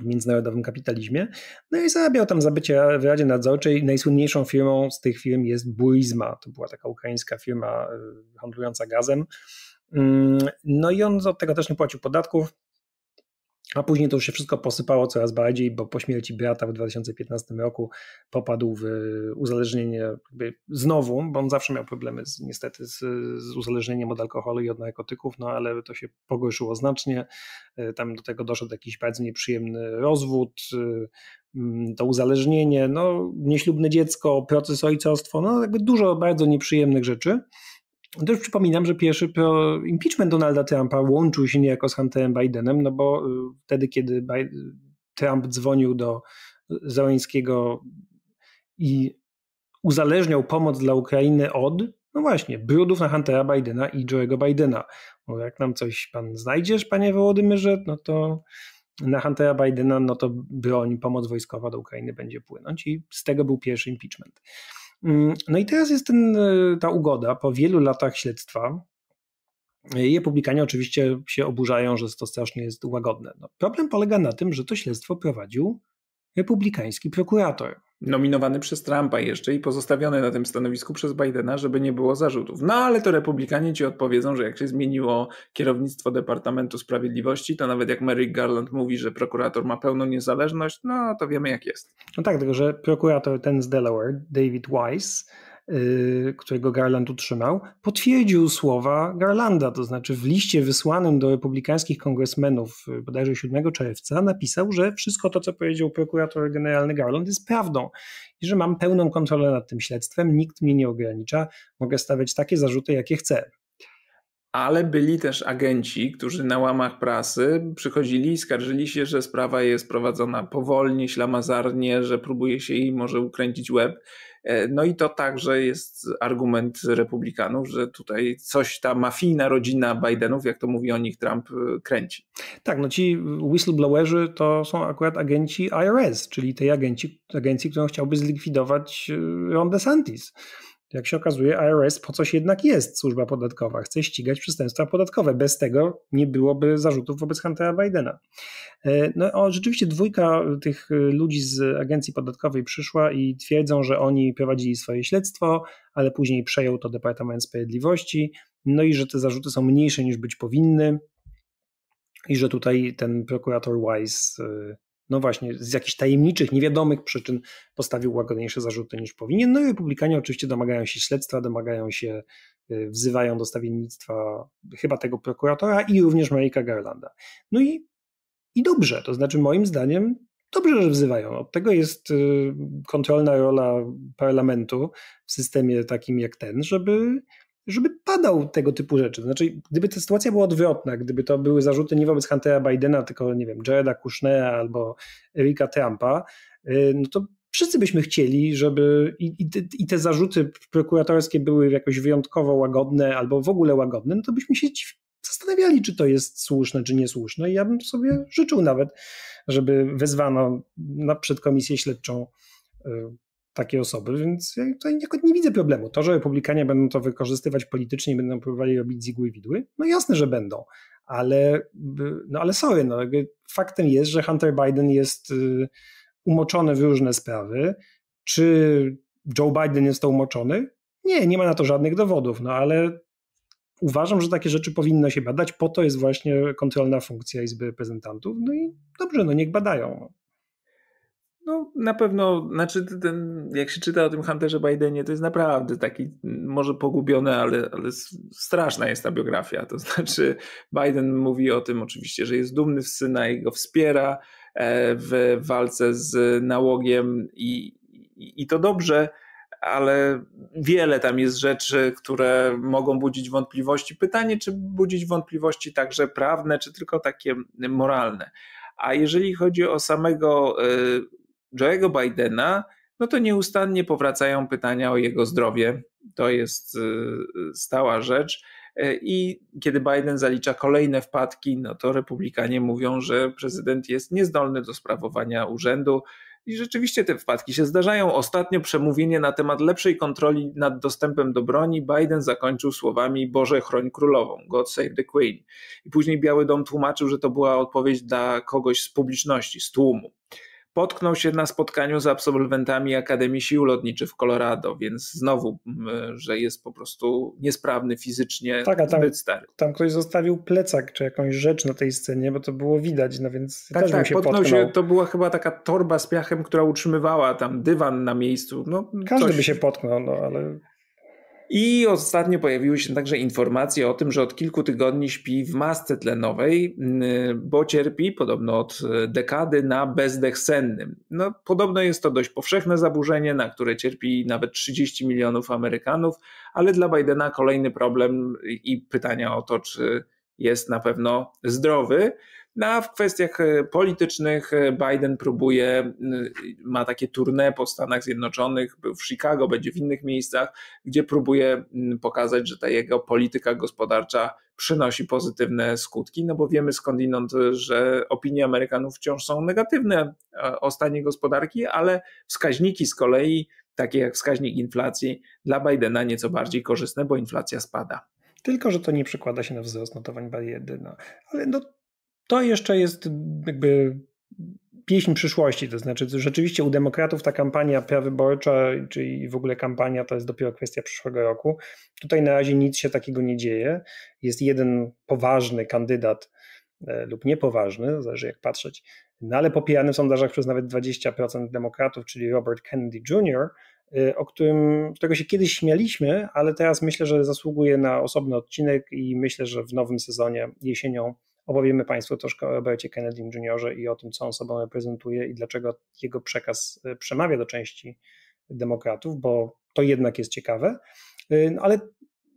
w międzynarodowym kapitalizmie. No i zarabiał tam za bycie w Radzie Nadzorczej. Najsłynniejszą firmą z tych firm jest Buizma, To była taka ukraińska firma y, handlująca gazem. Mm, no i on od tego też nie płacił podatków. A później to już się wszystko posypało coraz bardziej, bo po śmierci brata w 2015 roku popadł w e, uzależnienie znowu, bo on zawsze miał problemy z, niestety z, z, uzależnieniem od alkoholu i od narkotyków, no ale to się pogorszyło znacznie. E, tam do tego doszedł jakiś bardzo nieprzyjemny rozwód, e, to uzależnienie, no nieślubne dziecko, proces ojcostwo, no jakby dużo bardzo nieprzyjemnych rzeczy. Też przypominam, że pierwszy impeachment Donalda Trumpa łączył się niejako z Hunterem Bidenem, no bo y, wtedy, kiedy y, Trump dzwonił do Zeleńskiego i uzależniał pomoc dla Ukrainy od, no właśnie, brudów na Huntera Bidena i Joe'ego Bidena. Bo jak nam coś pan znajdziesz, panie Wołodymyrze, no to na Huntera Bidena, no to broń, pomoc wojskowa do Ukrainy będzie płynąć i z tego był pierwszy impeachment. Mm, no i teraz jest ten, e, ta ugoda po wielu latach śledztwa. Republikanie oczywiście się oburzają, że to strasznie jest łagodne. No, problem polega na tym, że to śledztwo prowadził republikański prokurator nominowany przez Trumpa jeszcze i pozostawiony na tym stanowisku przez Bidena, żeby nie było zarzutów. No ale to republikanie ci odpowiedzą, że jak się zmieniło kierownictwo Departamentu Sprawiedliwości, to nawet jak Merrick Garland mówi, że prokurator ma pełną niezależność, no to wiemy jak jest. No tak, tylko że prokurator ten z Delaware, David Weiss, Y, którego Garland utrzymał, potwierdził słowa Garlanda, to znaczy w liście wysłanym do republikańskich kongresmenów y, bodajże 7 czerwca napisał, że wszystko to, co powiedział prokurator generalny Garland jest prawdą i że mam pełną kontrolę nad tym śledztwem, nikt mnie nie ogranicza, mogę stawiać takie zarzuty, jakie chcę ale byli też agenci, którzy na łamach prasy przychodzili i skarżyli się, że sprawa jest prowadzona powolnie, ślamazarnie, że próbuje się jej może ukręcić łeb. E, no i to także jest argument republikanów, że tutaj coś ta mafijna rodzina Bidenów, jak to mówi o nich Trump, e, kręci. Tak, no ci whistleblowerzy to są akurat agenci IRS, czyli tej agenci, agencji, którą chciałby zlikwidować e, Ron DeSantis jak się okazuje, IRS po coś jednak jest służba podatkowa. Chce ścigać przestępstwa podatkowe. Bez tego nie byłoby zarzutów wobec Huntera Bidena. E, no o, rzeczywiście dwójka tych e, ludzi z agencji podatkowej przyszła i twierdzą, że oni prowadzili swoje śledztwo, ale później przejął to Departament Sprawiedliwości. No i że te zarzuty są mniejsze niż być powinny. I że tutaj ten prokurator Wise e, no właśnie, z jakichś tajemniczych, niewiadomych przyczyn postawił łagodniejsze zarzuty niż powinien. No i republikanie oczywiście domagają się śledztwa, domagają się, y, wzywają do stawiennictwa chyba tego prokuratora i również Marika Garlanda. No i, i dobrze, to znaczy moim zdaniem dobrze, że wzywają. Od tego jest y, kontrolna rola parlamentu w systemie takim jak ten, żeby żeby padał tego typu rzeczy. Znaczy, gdyby ta sytuacja była odwrotna, gdyby to były zarzuty nie wobec Huntera Bidena, tylko, nie wiem, Jareda Kushnera albo Erika Trumpa, y, no to wszyscy byśmy chcieli, żeby i, i, te zarzuty prokuratorskie były jakoś wyjątkowo łagodne albo w ogóle łagodne, no to byśmy się zastanawiali, czy to jest słuszne, czy niesłuszne. I ja bym sobie życzył nawet, żeby wezwano na, przedkomisję śledczą y, takie osoby, więc ja tutaj nie, nie widzę problemu. To, że republikanie będą to wykorzystywać politycznie i będą próbowali robić zigły widły, no jasne, że będą, ale, no ale sorry, no, faktem jest, że Hunter Biden jest y, umoczony w różne sprawy. Czy Joe Biden jest to umoczony? Nie, nie ma na to żadnych dowodów, no ale uważam, że takie rzeczy powinno się badać, po to jest właśnie kontrolna funkcja Izby Reprezentantów, no i dobrze, no niech badają. No, na pewno, znaczy, ten, jak się czyta o tym Hunterze Bidenie, to jest naprawdę taki, może pogubiony, ale, ale straszna jest ta biografia. To znaczy, Biden mówi o tym oczywiście, że jest dumny z syna i go wspiera e, w walce z nałogiem i, i, i to dobrze, ale wiele tam jest rzeczy, które mogą budzić wątpliwości. Pytanie, czy budzić wątpliwości także prawne, czy tylko takie moralne. A jeżeli chodzi o samego e, Joe'ego Bidena, no to nieustannie powracają pytania o jego zdrowie. To jest y, y, stała rzecz. E, I kiedy Biden zalicza kolejne wpadki, no to republikanie mówią, że prezydent jest niezdolny do sprawowania urzędu. I rzeczywiście te wpadki się zdarzają. Ostatnio przemówienie na temat lepszej kontroli nad dostępem do broni Biden zakończył słowami Boże chroń królową, God save the Queen. I później Biały Dom tłumaczył, że to była odpowiedź dla kogoś z publiczności, z tłumu potknął się na spotkaniu z absolwentami Akademii Sił Lotniczych w Colorado, więc znowu, mm, że jest po prostu niesprawny fizycznie, tak, a tam, zbyt stary. Tam ktoś zostawił plecak czy jakąś rzecz na tej scenie, bo to było widać, no więc tak, też tak, się potknął. Się, to była chyba taka torba z piachem, która utrzymywała tam dywan na miejscu. No, Każdy coś... by się potknął, no ale... I ostatnio pojawiły się także informacje o tym, że od kilku tygodni śpi w masce tlenowej, mm, bo cierpi podobno od e, dekady na bezdech sennym. No, podobno jest to dość powszechne zaburzenie, na które cierpi nawet 30 milionów Amerykanów, ale dla Bidena kolejny problem i pytania o to, czy jest na pewno zdrowy. No a w kwestiach e, politycznych e, Biden próbuje, e, ma takie tournée po Stanach Zjednoczonych, był w Chicago, będzie w innych miejscach, gdzie próbuje pokazać, że ta jego polityka gospodarcza przynosi pozytywne skutki, no bo wiemy skądinąd, że opinie Amerykanów wciąż są negatywne o stanie gospodarki, ale wskaźniki z kolei, takie jak wskaźnik inflacji, dla Bidena nieco bardziej korzystne, bo inflacja spada. Tylko, że to nie przekłada się na wzrost notowań Bidena. No. Ale no, to jeszcze jest jakby pieśń przyszłości, to znaczy rzeczywiście u demokratów ta kampania prawyborcza, czyli w ogóle kampania to jest dopiero kwestia przyszłego roku. Tutaj na razie nic się takiego nie dzieje. Jest jeden poważny kandydat e, lub niepoważny, zależy jak patrzeć, no ale popijany w sondażach przez nawet 20% demokratów, czyli Robert Kennedy Jr., e, o którym, którego się kiedyś śmialiśmy, ale teraz myślę, że zasługuje na osobny odcinek i myślę, że w nowym sezonie jesienią opowiemy Państwu troszkę o Robercie Kennedy Juniorze i o tym, co on sobą reprezentuje i dlaczego jego przekaz e, przemawia do części demokratów, bo to jednak jest ciekawe. E, no ale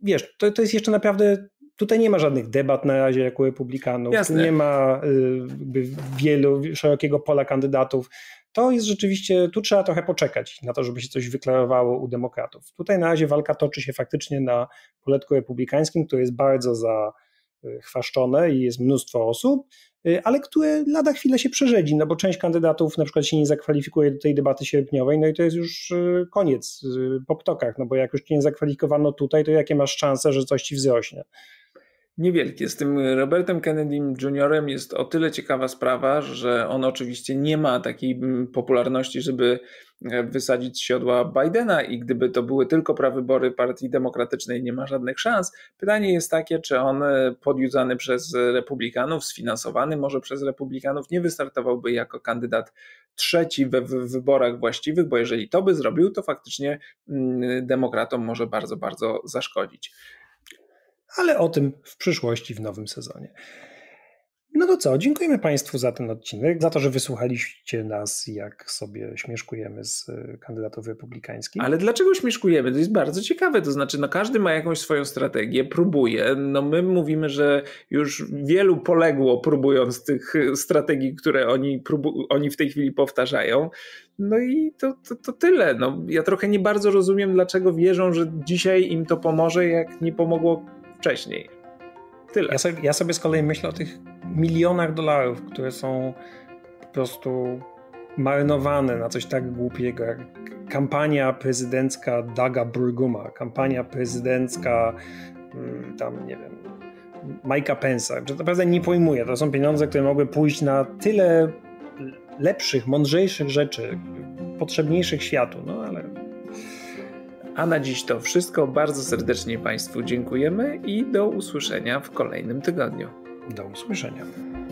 wiesz, to, to jest jeszcze naprawdę Tutaj nie ma żadnych debat na razie u republikanów, Jasne. nie ma y, wielu, szerokiego pola kandydatów. To jest rzeczywiście, tu trzeba trochę poczekać na to, żeby się coś wyklarowało u demokratów. Tutaj na razie walka toczy się faktycznie na poletku republikańskim, który jest bardzo za Y, chwaszczone i jest mnóstwo osób, y, ale które lada chwilę się przerzedzi, no bo część kandydatów na przykład się nie zakwalifikuje do tej debaty sierpniowej, no i to jest już y, koniec po ptokach, no bo jak już cię nie zakwalifikowano tutaj, to jakie masz szanse, że coś ci wzrośnie? Niewielkie. Z tym Robertem Kennedym Juniorem jest o tyle ciekawa sprawa, że on oczywiście nie ma takiej mm, popularności, żeby E, wysadzić siodła Bidena i gdyby to były tylko prawybory Partii Demokratycznej, nie ma żadnych szans. Pytanie jest takie, czy on e, podjudzany przez republikanów, sfinansowany może przez republikanów, nie wystartowałby jako kandydat trzeci we wyborach właściwych, bo jeżeli to by zrobił, to faktycznie mm, demokratom może bardzo, bardzo zaszkodzić. Ale o tym w przyszłości, w nowym sezonie. No to co, dziękujemy Państwu za ten odcinek, za to, że wysłuchaliście nas, jak sobie śmieszkujemy z y, kandydatów republikańskich. Ale dlaczego śmieszkujemy? To jest bardzo ciekawe, to znaczy no każdy ma jakąś swoją strategię, próbuje. No my mówimy, że już wielu poległo próbując tych strategii, które oni, próbu- oni w tej chwili powtarzają. No i to, to, to tyle. No, ja trochę nie bardzo rozumiem, dlaczego wierzą, że dzisiaj im to pomoże, jak nie pomogło wcześniej. Tyle. Ja sobie, ja sobie z kolei myślę o tych milionach dolarów, które są po prostu marnowane na coś tak głupiego jak kampania prezydencka Daga Burguma, kampania prezydencka mm, tam, nie wiem, Majka Pensa. to naprawdę nie pojmuję. To są pieniądze, które mogły pójść na tyle lepszych, mądrzejszych rzeczy, potrzebniejszych światu, no ale... A na dziś to wszystko. Bardzo serdecznie Państwu dziękujemy i do usłyszenia w kolejnym tygodniu. Do usłyszenia.